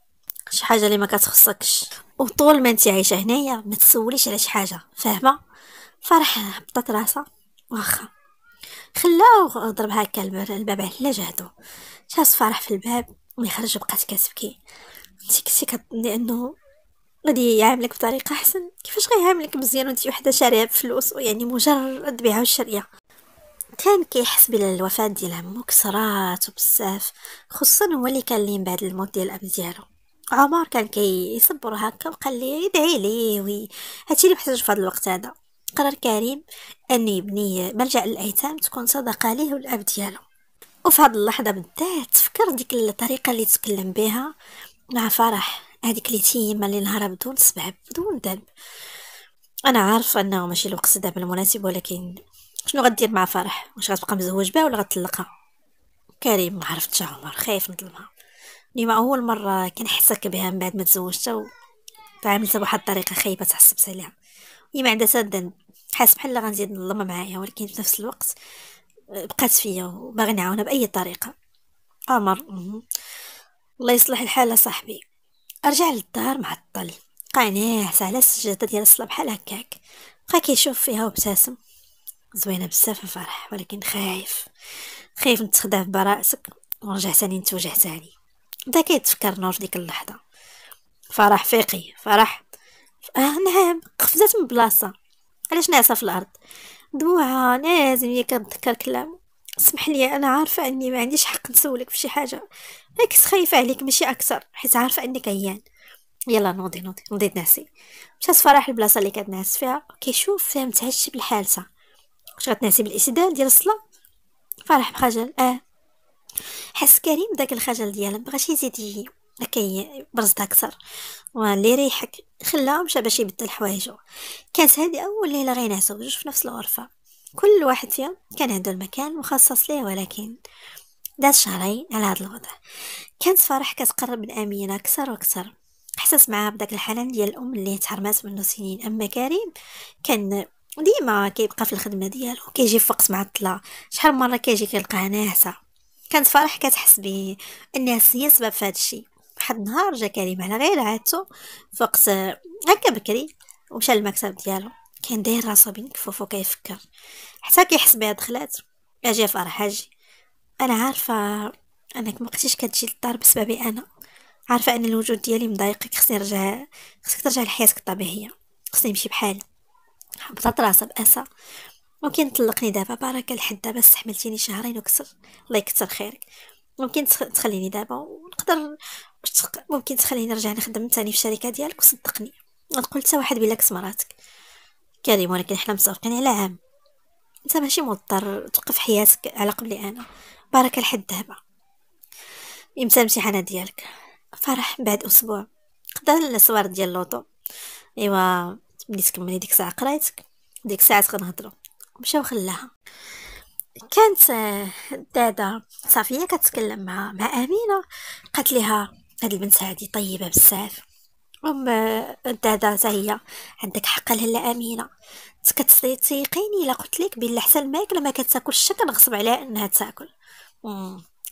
شي حاجه اللي ما كتخصكش وطول ما انت عايشه هنايا ما تسوليش على شي حاجه فاهمه فرح هبطت راسها واخا خلاه ضرب هكا الباب على جهدو جاز فرح في الباب ويخرج بقات كتبكي انت كنتي كتظني انه غادي يعاملك بطريقه احسن كيفاش غيعاملك مزيان وانت وحده شاريه بفلوس ويعني مجرد بيعه وشريه كان كيحس بلا الوفاه ديال عمو كسراتو بزاف خصوصا هو اللي كان لين بعد الموت ديال الاب ديالو عمر كان كيصبر كي هكا وقال لي يدعي إيه ليه وي هادشي اللي محتاج في هذا الوقت هذا قرر كريم انه يبني ملجا للايتام تكون صدقه ليه والاب ديالو وفي هذه اللحظه بالذات فكر ديك الطريقه اللي تكلم بها مع فرح هذيك اليتيمه اللي نهارها بدون سبب بدون ذنب انا عارف انه ماشي الوقت دابا المناسب ولكن شنو غدير مع فرح واش غتبقى مزوج بها ولا غتطلقها كريم ما عرفتش عمر خايف نظلمها اليوم يعني أول مرة كنحسك بها من بعد ما تزوجت وتعاملت بواحد الطريقة خايبة تحسبت عليها اليوم عندها تندم حاس بحال غنزيد نظلمها معايا ولكن في نفس الوقت آه، بقات فيا وباغي نعاونها بأي طريقة قمر الله يصلح الحال صاحبي رجع للدار معطل قانع يعني على السجادة ديال الصلاة بحال هكاك بقى كيشوف فيها وابتسم زوينة بزاف الفرح ولكن خايف خايف نتخدع في براءتك ونرجع ثاني نتوجع ثاني بدا كيتفكر نور ديك اللحظه فرح فيقي فرح آه نعم قفزات من بلاصه علاش ناعسه في الارض دموعها نازل هي كتذكر كلام سمح لي انا عارفه اني ما عنديش حق نسولك في شي حاجه عكس خايفه عليك ماشي اكثر حيت عارفه انك عيان يلا نوضي نوضي نوضي تنعسي مشات فرح البلاصه اللي كتنعس فيها كيشوف فيها متعشي الحالسه واش غتنعسي بالاسدال ديال الصلاه فرح بخجل اه حس كريم داك الخجل ديالها مبغاش يزيد يجي كي برزت اكثر واللي ريحك خلاه مشى باش يبدل حوايجو كانت هذه اول ليله غينعسو بجوج في نفس الغرفه كل واحد فيهم كان عنده المكان مخصص ليه ولكن داز شهرين على هذا الوضع كانت فرح كتقرب من امينه اكثر واكثر حسس معاها بداك الحنان ديال الام اللي تحرمات منه سنين اما كريم كان ديما كيبقى في الخدمه ديالو كيجي في وقت معطله شحال مره كيجي كيلقاها ناعسه كانت فرح كتحس به الناس هي سبب في هذا الشيء واحد النهار جا كريم على غير عادته فوقت هكا بكري ومشى للمكتب ديالو كان داير راسو بين كفوفو كيفكر حتى كيحس بها دخلات اجي فرح اجي انا عارفه انك ما بقيتيش كتجي للدار بسببي انا عارفه ان الوجود ديالي مضايقك خصني نرجع خصك ترجع لحياتك الطبيعيه خصني نمشي بحالي هبطت راسها بأسى ممكن تطلقني دابا بارك الحد دابا استحملتيني شهرين وكثر الله يكثر خيرك ممكن تخليني دابا ونقدر ممكن تخليني نرجع نخدم تاني في الشركه ديالك وصدقني تقول حتى واحد بلاك سمراتك كريم ولكن حنا مسوقين على عام انت ماشي مضطر توقف حياتك على قبلي انا بارك الحد دابا امتى الامتحانات ديالك فرح بعد اسبوع قدر الصور ديال لوطو ايوا ملي تكملي ديك الساعه قرايتك ديك الساعه غنهضروا مشا وخلاها كانت دادا صافيه كتكلم مع مع امينه قالت لها هاد البنت هادي طيبه بزاف ام دادا حتى هي عندك حق لهلا امينه كتصيقيني الا قلت لك بلي حتى الماكله ما كتاكلش حتى كنغصب عليها انها تاكل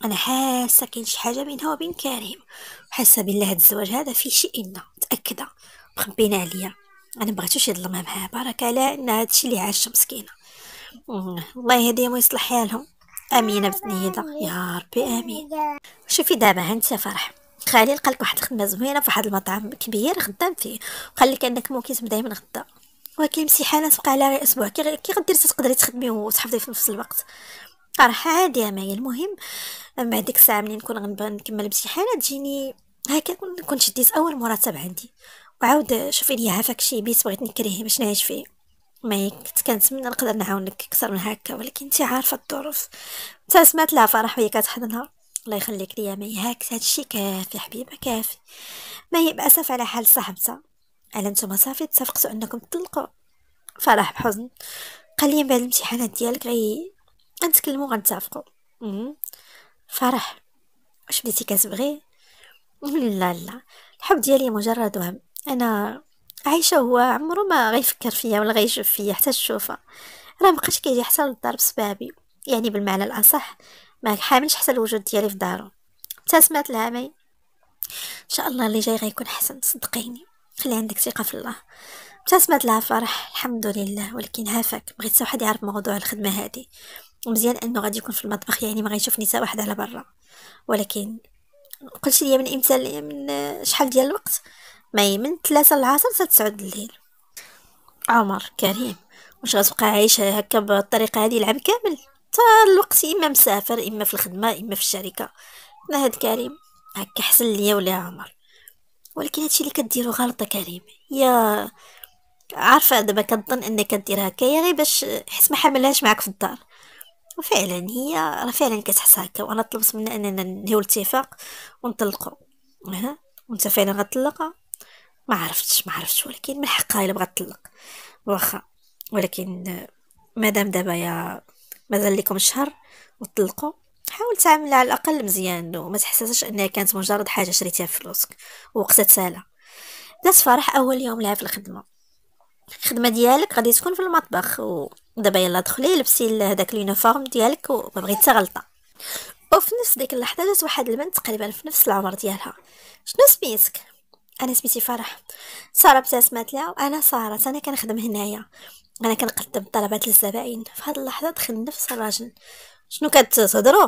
انا حاسه كاين شي حاجه بينها وبين كريم حاسه بالله هاد الزواج هذا فيه شي إنا متاكده مخبينا عليا انا مبغيتوش يظلمها معاها برك على ان هادشي اللي عاش مسكينه الله يهديهم ويصلح حالهم امينه بنت نهيده يا ربي امين شوفي دابا انت فرح خالي لقى لك واحد الخدمه زوينه في واحد المطعم كبير خدام فيه وقال لك انك مو كيتم من غدا ولكن الامتحانات تبقى على غير اسبوع كي كي غدير تقدري تخدمي وتحفظي في نفس الوقت راه عادي يا مايا المهم بعد ديك الساعه ملي نكون غنبغي نكمل الامتحانات تجيني هكا كنت شديت اول مرتب عندي وعاود شوفي لي عافاك شي بيت بغيت نكريه باش نعيش فيه مي كنت كنتمنى نقدر نعاونك اكثر من هكا ولكن انت عارفه الظروف تا سمعت لها فرح وهي كتحضنها الله يخليك ليا مي هاك هادشي كافي حبيبه كافي ما هي باسف على حال صاحبتها على نتوما صافي اتفقتوا انكم تطلقوا فرح بحزن قال لي بعد الامتحانات ديالك غي غنتكلموا غنتفقوا فرح واش بديتي كتبغي لا لا الحب ديالي مجرد وهم انا عايشه هو عمرو ما غيفكر فيا ولا غيشوف فيا حتى تشوفها راه مبقاش كيجي حتى للدار بسبابي يعني بالمعنى الاصح ما حاملش حتى الوجود ديالي في دارو حتى سمعت لها ان شاء الله اللي جاي غيكون حسن صدقيني خلي عندك ثقه في الله ابتسمت لها فرح الحمد لله ولكن هافك بغيت واحد يعرف موضوع الخدمه هذه ومزيان انه غادي يكون في المطبخ يعني ما غيشوفني حتى واحد على برا ولكن قلت لي من امتى من شحال ديال الوقت ما من ثلاثة العصر حتى تسعود الليل عمر كريم واش غتبقى عايش هكا بالطريقه هذه العام كامل حتى الوقت اما مسافر اما في الخدمه اما في الشركه نهد كريم هكا حسن ليا ولا عمر ولكن هادشي اللي كديرو غلط كريم يا عارفه دابا كنظن انك كدير هكايا غير باش حس ما حملهاش معاك في الدار وفعلا هي راه فعلا كتحس هكا وانا طلبت منها اننا نهيو الاتفاق ونطلقوا ها وانت فعلا غتطلقها ما عرفتش ما عرفتش ولكن من حقها الا بغات تطلق واخا ولكن مادام دابا يا مازال لكم شهر وتطلقوا حاول تعامل على الاقل مزيان وما تحسسش انها كانت مجرد حاجه شريتيها فلوسك ووقتها سهله دات فرح اول يوم لها في الخدمه الخدمه ديالك غادي تكون في المطبخ ودابا يلا دخلي لبسي هذاك اليونيفورم ديالك وما بغيت غلطه وفي نفس ديك اللحظه جات واحد البنت تقريبا في نفس العمر ديالها شنو سميتك انا سميتي فرح ساره ابتسمت لها وانا ساره انا كنخدم هنايا انا كنقدم طلبات للزبائن في هذه اللحظه دخل نفس الراجل شنو كتهضروا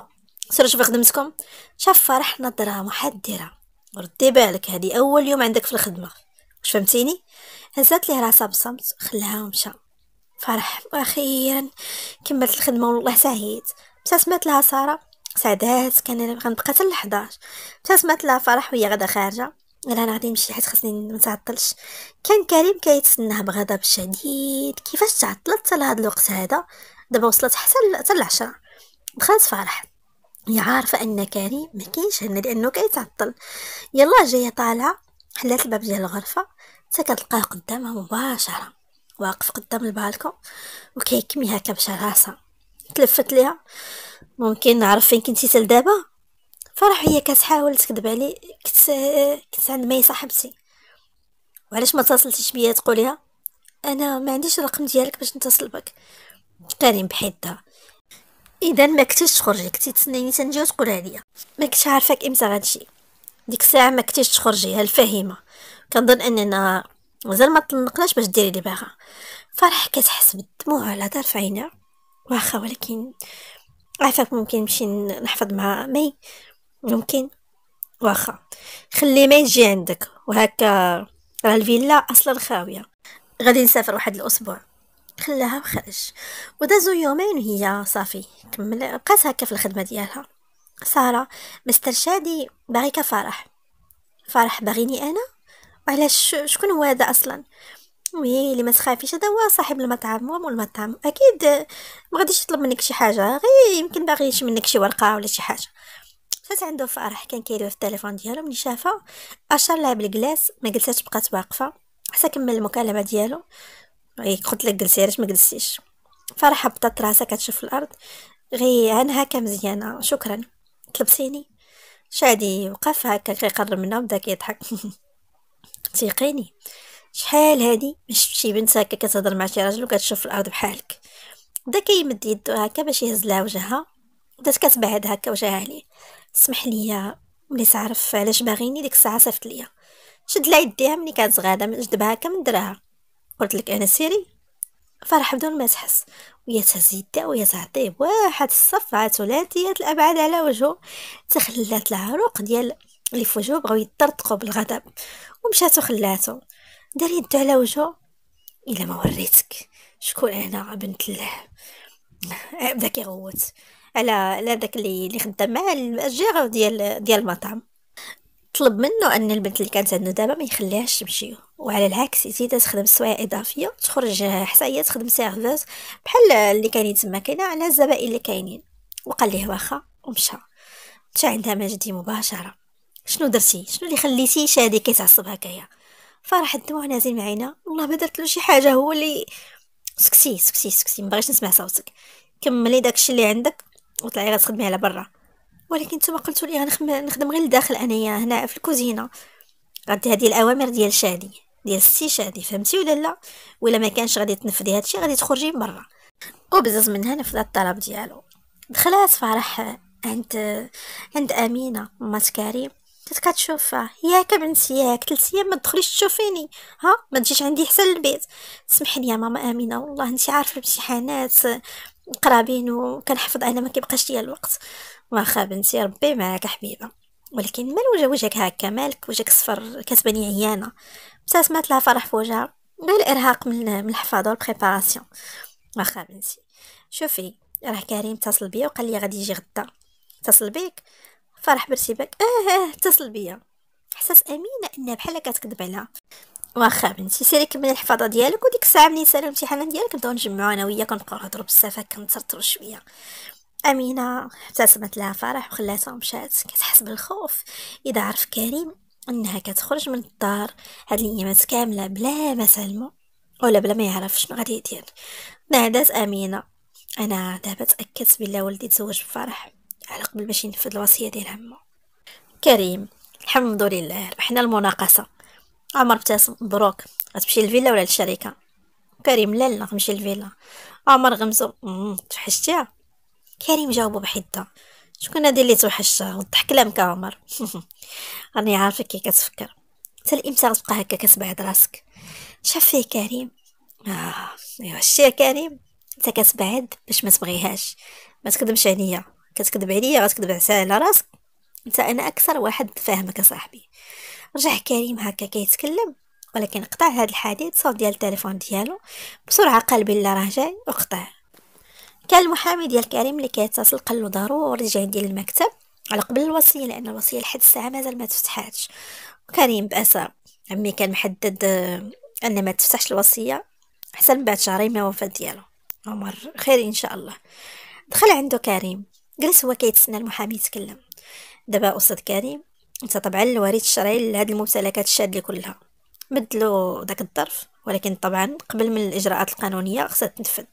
سيرو شوفي خدمتكم شاف فرح نظره محدره ردي بالك هادي اول يوم عندك في الخدمه واش فهمتيني هزات ليه راسها بصمت خلاها ومشى فرح واخيرا كملت الخدمه والله سعيد ابتسمت لها ساره سعدات كان انا حتى ل 11 ابتسمت لها فرح وهي غدا خارجه يلا انا غادي نمشي حيت خاصني ما نتعطلش كان كريم كيتسناه بغضب شديد كيفاش تعطلت حتى لهاد الوقت هذا دابا وصلت حتى حتى العشرة دخلت فرح هي عارفه ان كريم ما كاينش هنا لانه كيتعطل يلا جايه طالعه حلات الباب ديال الغرفه حتى كتلقاه قدامها مباشره واقف قدام البالكون وكيكمي هكا بشراسه تلفت ليها ممكن نعرف فين كنتي تل دابا فرح هي كتحاول تكذب علي كنت كنت عند ماي صاحبتي وعلاش ما اتصلتيش بيا تقوليها انا ما عنديش الرقم ديالك باش نتصل بك كريم بحدها اذا ما كنتيش تخرجي كنتي تسنيني تنجي وتقولها ليا ما كنتش عارفك امتى غتجي ديك الساعه ما كنتيش تخرجي هالفهيمه كنظن اننا مازال ما طلقناش باش ديري اللي باغا فرح كتحس بالدموع على طرف عينها واخا ولكن عافاك ممكن نمشي نحفظ مع مي ممكن واخا خليه ما يجي عندك وهكا راه الفيلا اصلا خاويه غادي نسافر واحد الاسبوع خلاها وخرج ودازو يومين وهي صافي كمل بقات هكا في الخدمه ديالها ساره مستر شادي باغيك فرح فرح باغيني انا وعلاش شكون هو هذا اصلا وي اللي ما تخافيش هذا هو صاحب المطعم هو مول المطعم اكيد ما غاديش يطلب منك شي حاجه غير يمكن باغي يشي منك شي ورقه ولا شي حاجه فات عنده فرح كان كيدوي في التليفون ديالو ملي شافها اشار لها بالكلاس ما جلساتش بقات واقفه حتى كمل المكالمه ديالو قلت لك جلسي علاش ما جلستيش فرح هبطت راسها كتشوف الارض غي عنها مزيانه شكرا طلبتيني شادي وقف هكا كيقرب منها وبدا كيضحك تيقيني شحال هادي ما شفت شي بنت هكا كتهضر مع شي راجل وكتشوف الارض بحالك بدا كيمد يدو هكا باش يهز لها وجهها بدات كتبعد هكا وجهها عليه سمح ليا وليت عارف علاش باغيني ديك الساعه صيفط ليا شد لها يديها ملي كانت غاده من جدبها كم دراها قلت لك انا سيري فرح بدون ما تحس ويا تهز ويا تعطيه واحد الصفعه ثلاثيه الابعاد على وجهه تخلات العروق ديال اللي في وجهه بغاو يطرطقوا بالغضب ومشات وخلاتو دار يد على وجهه الا ما وريتك شكون انا بنت الله بدا كيغوت على على داك اللي اللي خدام معاه الجيرو ديال ديال المطعم طلب منه ان البنت اللي كانت عنده دابا ما يخليهاش تمشي وعلى العكس يزيد تخدم سوايع اضافيه تخرج حتى هي تخدم سيرفيس بحال اللي كاينين تما كاينه على الزبائن اللي كاينين وقال ليه واخا ومشى مشى عندها مجدي مباشره شنو درتي شنو اللي خليتي شادي كيتعصب هكايا فرح الدموع نازل معينا والله ما درت له شي حاجه هو اللي سكسي سكسي سكسي ما بغيتش نسمع صوتك كملي داكشي اللي عندك وطلعي غتخدمي على برا ولكن نتوما قلتوا لي غنخدم غير لداخل انايا هنا في الكوزينه غادي هذه الاوامر ديال شادي ديال السي شادي فهمتي ولا لا ولا ما كانش غادي تنفذي الشيء غادي تخرجي برا وبزز منها نفذ الطلب ديالو دخلات فرح عند عند امينه مات كريم كنت كتشوفها آه، ياك بنتي ياك ثلاث ايام ما تدخليش تشوفيني ها ما تجيش عندي حتى للبيت سمحي لي يا ماما امينه والله انت عارفه الامتحانات مقرابين وكنحفظ انا ما كيبقاش ليا الوقت واخا بنتي ربي معاك حبيبه ولكن مال وجهك هكا مالك وجهك صفر كتباني عيانه سمعت لها فرح في وجهها غير الارهاق من من الحفاظ والبريباراسيون واخا بنتي شوفي راه كريم اتصل بيا وقال لي غادي يجي غدا اتصل بيك فرح بارتباك اه اه اتصل بيا احساس امينه انها بحال كتكذب عليها واخا بنتي سيري كملي الحفاظه ديالك وديك الساعه ملي يسالو الامتحانات ديالك نبداو نجمعو انا وياك ونبقاو نهضرو بزاف هكا نترترو شويه امينه ابتسمت لها فرح وخلاتها ومشات كتحس بالخوف اذا عرف كريم انها كتخرج من الدار هاد الايامات كامله بلا ما سلمو ولا بلا ما يعرف شنو غادي يدير نادات امينه انا دابا تاكدت بلا ولدي تزوج بفرح على قبل باش ينفذ الوصيه ديال عمو كريم الحمد لله ربحنا المناقصه عمر ابتسم مبروك غتمشي للفيلا ولا للشركه كريم لا لا غنمشي للفيلا عمر غمزو توحشتيها كريم جاوبو بحده شكون هادي اللي توحشها وضح كلامك عمر راني عارفك كي كتفكر حتى الامتى غتبقى هكا كتبعد راسك شاف فيه كريم اه ايوا شتي يا كريم انت كتبعد باش ما تبغيهاش ما تكذبش عليا كتكذب عليا غتكذب على راسك انت انا اكثر واحد فاهمك صاحبي رجع كريم هكا كيتكلم ولكن قطع هذا الحديث صوت ديال التليفون ديالو بسرعه قال بلي راه جاي وقطع كان المحامي ديال كريم اللي كيتصل قال له ضروري رجع عندي للمكتب على قبل الوصيه لان الوصيه لحد الساعه مازال ما تفتحاتش وكريم باسا عمي كان محدد آه، ان ما تفتحش الوصيه حسن بعد شهرين من الوفاه ديالو عمر خير ان شاء الله دخل عنده كريم جلس هو كيتسنى المحامي يتكلم دابا استاذ كريم حتى طبعا الوريد الشرعي لهاد الممتلكات الشاذه كلها بدلو داك الظرف ولكن طبعا قبل من الاجراءات القانونيه خصها تنفذ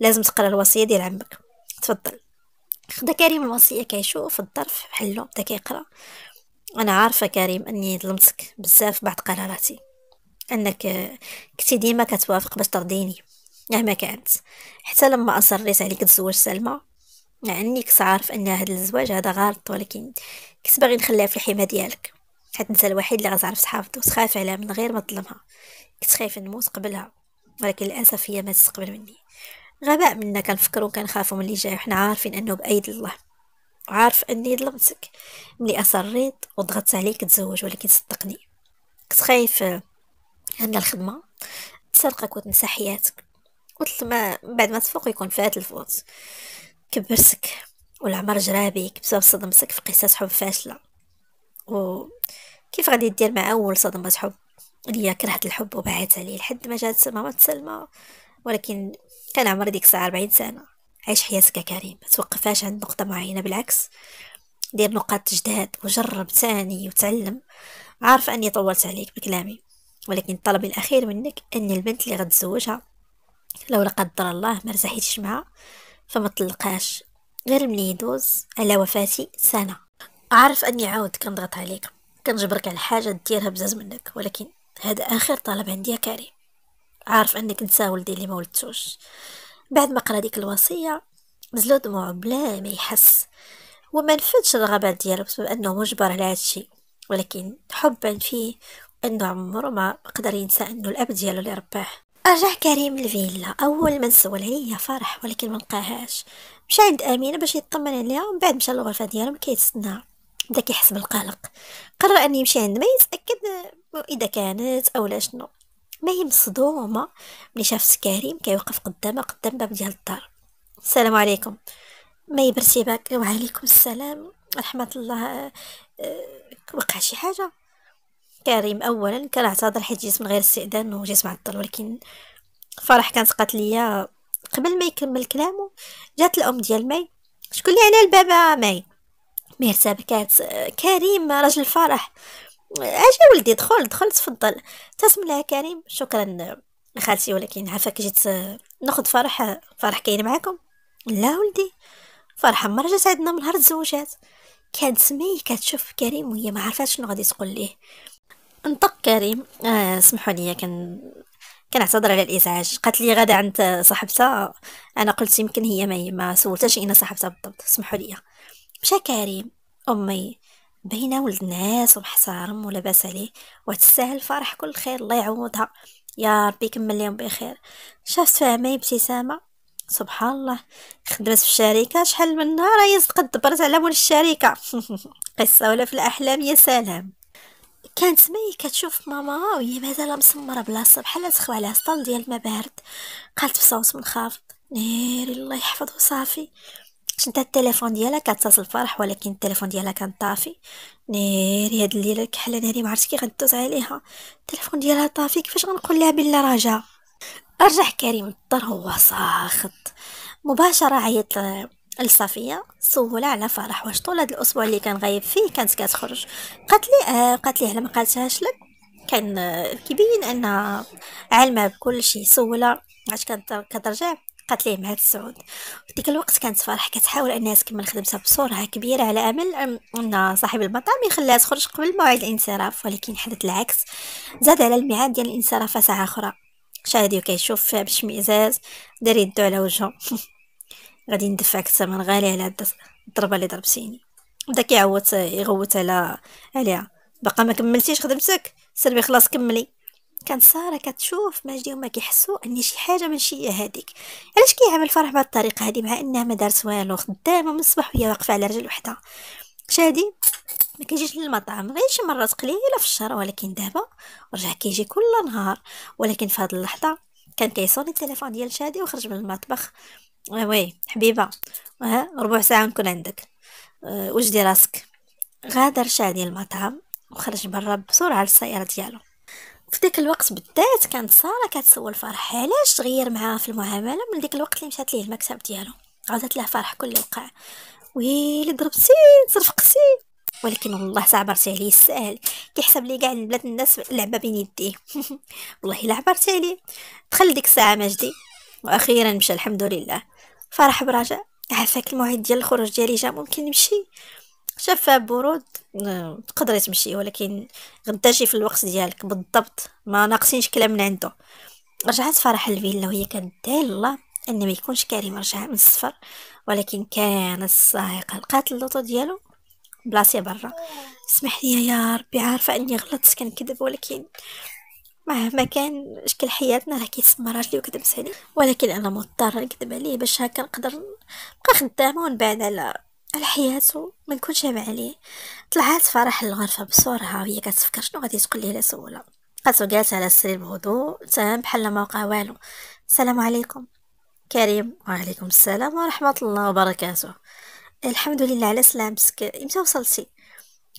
لازم تقرا الوصيه ديال عمك تفضل خدا كريم الوصيه كيشوف الظرف بحالو بدا كيقرا انا عارفه كريم اني ظلمتك بزاف بعد قراراتي انك كنتي ديما كتوافق باش ترضيني مهما كانت حتى لما اصريت عليك تزوج سلمى مع اني كنت عارف ان هذا الزواج هذا غلط ولكن كنت باغي نخليها في الحيمه ديالك حيت انت الوحيد اللي غتعرف تحافظ وتخاف عليها من غير ما تظلمها كنت خايف نموت قبلها ولكن للاسف هي ما تستقبل مني غباء منا كنفكروا وكنخافوا من اللي جاي وحنا عارفين انه بايد الله وعارف اني ظلمتك ملي اصريت وضغطت عليك تزوج ولكن صدقني كنت خايف ان الخدمه تسرقك وتنسى حياتك قلت ما بعد ما تفوق يكون فات الفوت كبرسك والعمر جرابيك بسبب صدمتك في قصة حب فاشلة و كيف غادي دير مع أول صدمة حب اللي هي كرهت الحب وبعدت عليه لحد ما جات ماما تسلمى ولكن كان عمر ديك الساعة أربعين سنة عيش حياتك يا كريم ما توقفاش عند نقطة معينة بالعكس دير نقاط جداد وجرب تاني وتعلم عارفة أني طولت عليك بكلامي ولكن الطلب الأخير منك أن البنت اللي غتزوجها لو لا قدر الله ما رزحيتش معها فما غير ملي يدوز على وفاتي سنة عارف اني عاود كنضغط عليك كنجبرك على حاجة ديرها بزاز منك ولكن هذا اخر طلب عندي يا كريم عارف انك نسا ولدي اللي ما ولدتوش بعد ما قرا ديك الوصية نزلو دموعو بلا ما يحس وما نفدش الرغبات ديالو بسبب انه مجبر على هادشي ولكن حبا فيه انه عمره ما قدر ينسى انه الاب ديالو اللي رباه أرجع كريم الفيلا أول ما نسول هي فرح ولكن ما لقاهاش مشى عند أمينة باش يطمن عليها ومن بعد مشى للغرفة ديالهم كيتسنى بدا كيحس بالقلق قرر أن يمشي عند ما يتأكد إذا كانت أو لا شنو ما هي مصدومة ملي شافت كريم كيوقف قدامها قدام باب ديال الدار السلام عليكم ما يبرتي باك وعليكم السلام رحمة الله أه، أه، وقع شي حاجة كريم اولا كان اعتذر حيت جيت من غير استئذان وجيت معطل ولكن فرح كانت قالت ليا قبل ما يكمل كلامه جات الام ديال ماي شكون لي على البابا ماي مي ارتبكات كريم راجل فرح اجي ولدي دخل دخل تفضل تسم لها كريم شكرا خالتي ولكن عافاك جيت ناخذ فرح فرح كاين معاكم لا ولدي فرحه مره جات عندنا من نهار تزوجات كانت سمي كتشوف كريم وهي ما عرفاتش شنو غادي تقول ليه نطق كريم آه سمحوا لي كان كنعتذر على الازعاج قالت لي غدا عند صاحبتها انا قلت يمكن هي ما, ما سولتهاش اين صاحبتها بالضبط سمحوا لي مشى كريم امي باينه ولد ناس ومحترم ولاباس عليه وتستاهل فرح كل خير الله يعوضها يا ربي يكمل لهم بخير شافت فيها مي ابتسامه سبحان الله خدمت في الشركه شحال من نهار هي صدقت دبرت على مول الشركه قصه ولا في الاحلام يا سلام كانت مي كتشوف ماما وهي مازال مسمرة بلاصة بحال تخوى عليها سطل ديال الماء بارد قالت بصوت منخفض ناري الله يحفظه صافي شنت التليفون ديالها كتصل فرح ولكن التليفون ديالها كان طافي ناري هاد الليله الكحله ناري ما عرفتش كي غندوز عليها التليفون ديالها طافي كيفاش غنقول لها بالله راجع رجع كريم للدار هو ساخط مباشره عيط لصفيه سهولة على فرح واش طول هذا الاسبوع اللي كان غايب فيه كانت كتخرج قالت لي آه قالت لي ما قالتهاش لك كان آه، كيبين انها عالمه بكل شيء سهولة عاد كانت كترجع قالت لي مع سعود ديك الوقت كانت فرح كتحاول انها تكمل خدمتها بصوره كبيره على امل ان صاحب المطعم يخليها تخرج قبل موعد الانصراف ولكن حدث العكس زاد على الميعاد ديال الانصراف ساعه اخرى شادي وكيشوف بشمئزاز دار يدو على وجهه غادي ندفعك الثمن غالي على هاد الضربه اللي ضربتيني بدا كيعوت يغوت على عليها باقا ما كملتيش خدمتك سربي خلاص كملي كانت ساره كتشوف ماجدي وما كيحسوا ان شي حاجه ماشي هي هذيك علاش كيعامل فرح بهذه الطريقه هذه مع انها ما دارت والو خدامه من الصباح وهي واقفه على رجل وحده شادي ما كيجيش للمطعم غير شي مرات قليله في الشهر ولكن دابا رجع كيجي كل نهار ولكن في هذه اللحظه كان كيصوني التليفون ديال شادي وخرج من المطبخ آه، وي حبيبة ها آه، ربع ساعة نكون عندك أه وجدي راسك غادر شادي المطعم وخرج برا بسرعة للسيارة ديالو في ديك الوقت بالذات كانت سارة كتسول فرح علاش تغير معاها في المعاملة من ديك الوقت اللي مشات ليه المكتب ديالو عاودت له فرح كل وقع ويلي ضربتي صرفقتي ولكن والله تعبرتي عليه السهل كيحسب لي كاع البلاد الناس لعبه بين يديه والله الا عبرت عليه دخل ديك الساعه مجدي واخيرا مشى الحمد لله فرح براجع عافاك الموعد ديال الخروج ديالي جا ممكن نمشي شاف برود آه، تقدري تمشي ولكن غدا جي في الوقت ديالك بالضبط ما ناقصينش كلام من عنده رجعت فرح الفيلا وهي كدعي الله ان ما يكونش كريم رجع من السفر ولكن كان الصاعقه لقات اللوطو ديالو بلاصه برا اسمح لي يا ربي عارفه اني غلطت كنكذب ولكن مهما كان شكل حياتنا راه كيتسمى راجلي وكدبس عليه ولكن انا مضطره نكذب عليه باش هكا نقدر نبقى خدامه ونبعد على على حياته ما نكونش تابع عليه طلعت فرح الغرفه بصورها وهي كتفكر شنو غادي تقول ليه لا سهوله لقاتو جالسه على السرير بهدوء تمام بحال ما وقع والو السلام عليكم كريم وعليكم السلام ورحمه الله وبركاته الحمد لله على سلامتك امتى وصلتي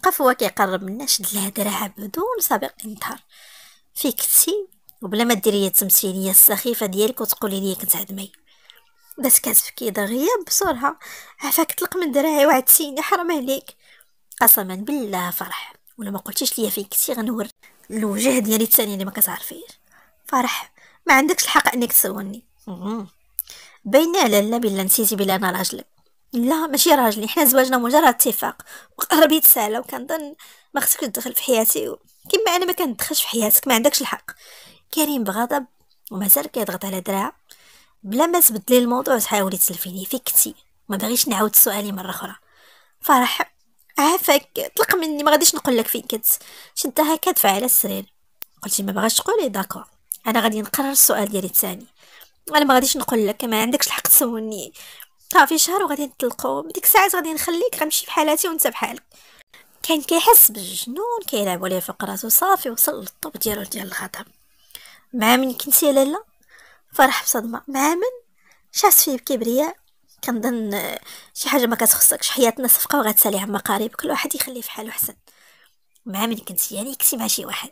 قف هو كيقرب منا شد لها دراعه بدون سابق انذار فيكتي كنتي وبلا ما ديري التمثيليه السخيفه ديالك وتقولي لي كنت عدمي بس كتبكي دغيا بسرعه عفاك طلق من دراعي وعدتيني حرام عليك قسما بالله فرح ولا ما قلتيش ليا فين غنور الوجه ديالي الثاني اللي ما كتعرفيه فرح ما عندكش الحق انك تسولني باينه على لا بلا نسيتي بلا انا راجلك لا ماشي راجلي حنا زواجنا مجرد اتفاق وقربيت يتسالى وكنظن ما خصكش تدخل في حياتي كما انا ما كندخلش في حياتك ما عندكش الحق كريم بغضب ومازال كيضغط على دراعه بلا ما تبدلي الموضوع تحاولي تسلفيني فيكتي ما بغيش نعاود سؤالي مره اخرى فرح عافاك طلق مني ما غاديش نقول لك فين كنت شدها كتف على السرير قلتي ما بغاش تقولي داكو انا غادي نقرر السؤال ديالي الثاني انا ما غاديش نقول لك ما عندكش الحق تسولني صافي شهر وغادي نطلقوا ديك الساعات غادي نخليك غنمشي حالاتي وانت بحالك كان كيحس بالجنون كيلعب عليه فوق راسو صافي وصل للطوب ديالو ديال الغضب مع من كنتي يا لالا فرح بصدمه مع من شاس فيه بكبرياء كنظن شي حاجه ما كتخصكش حياتنا صفقه وغتسالي عما قريب كل واحد يخليه في حاله حسن مع من كنتي يعني كنتي مع شي واحد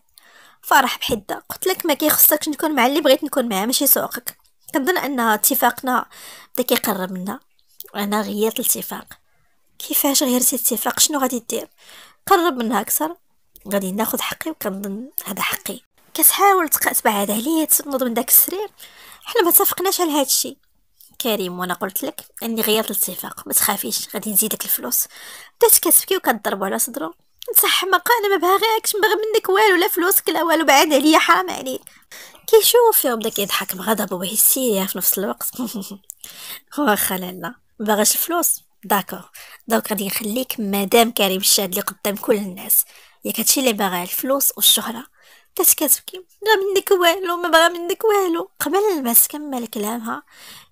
فرح بحده قلت لك ما كيخصكش نكون مع اللي بغيت نكون معاه ماشي سوقك كنظن ان اتفاقنا بدا كيقرب منا انا غيرت الاتفاق كيفاش غيرتي الاتفاق شنو غادي دير قرب منها اكثر غادي ناخذ حقي وكنظن هذا حقي كتحاول تبعد عليا تنوض من داك السرير حنا ما اتفقناش على هذا الشيء كريم وانا قلت لك اني غيرت الاتفاق ما تخافيش غادي نزيدك الفلوس بدات كتبكي وكتضربو على صدرو صح ما انا ما باغيكش ما منك والو لا فلوسك لا والو بعد عليا حرام عليك كيشوف يوم داك يضحك بغضب وهستيريا في نفس الوقت واخا لالا باغاش الفلوس داكوغ دونك غادي نخليك مدام كريم الشاد اللي قدام كل الناس ياك هادشي اللي باغا الفلوس والشهره بدات كتبكي بغا منك والو ما باغا منك والو قبل ما تكمل كلامها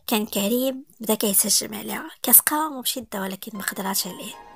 كان كريم بدا كيتهجم عليها كتقاوم ومشي ولكن ما قدراتش عليه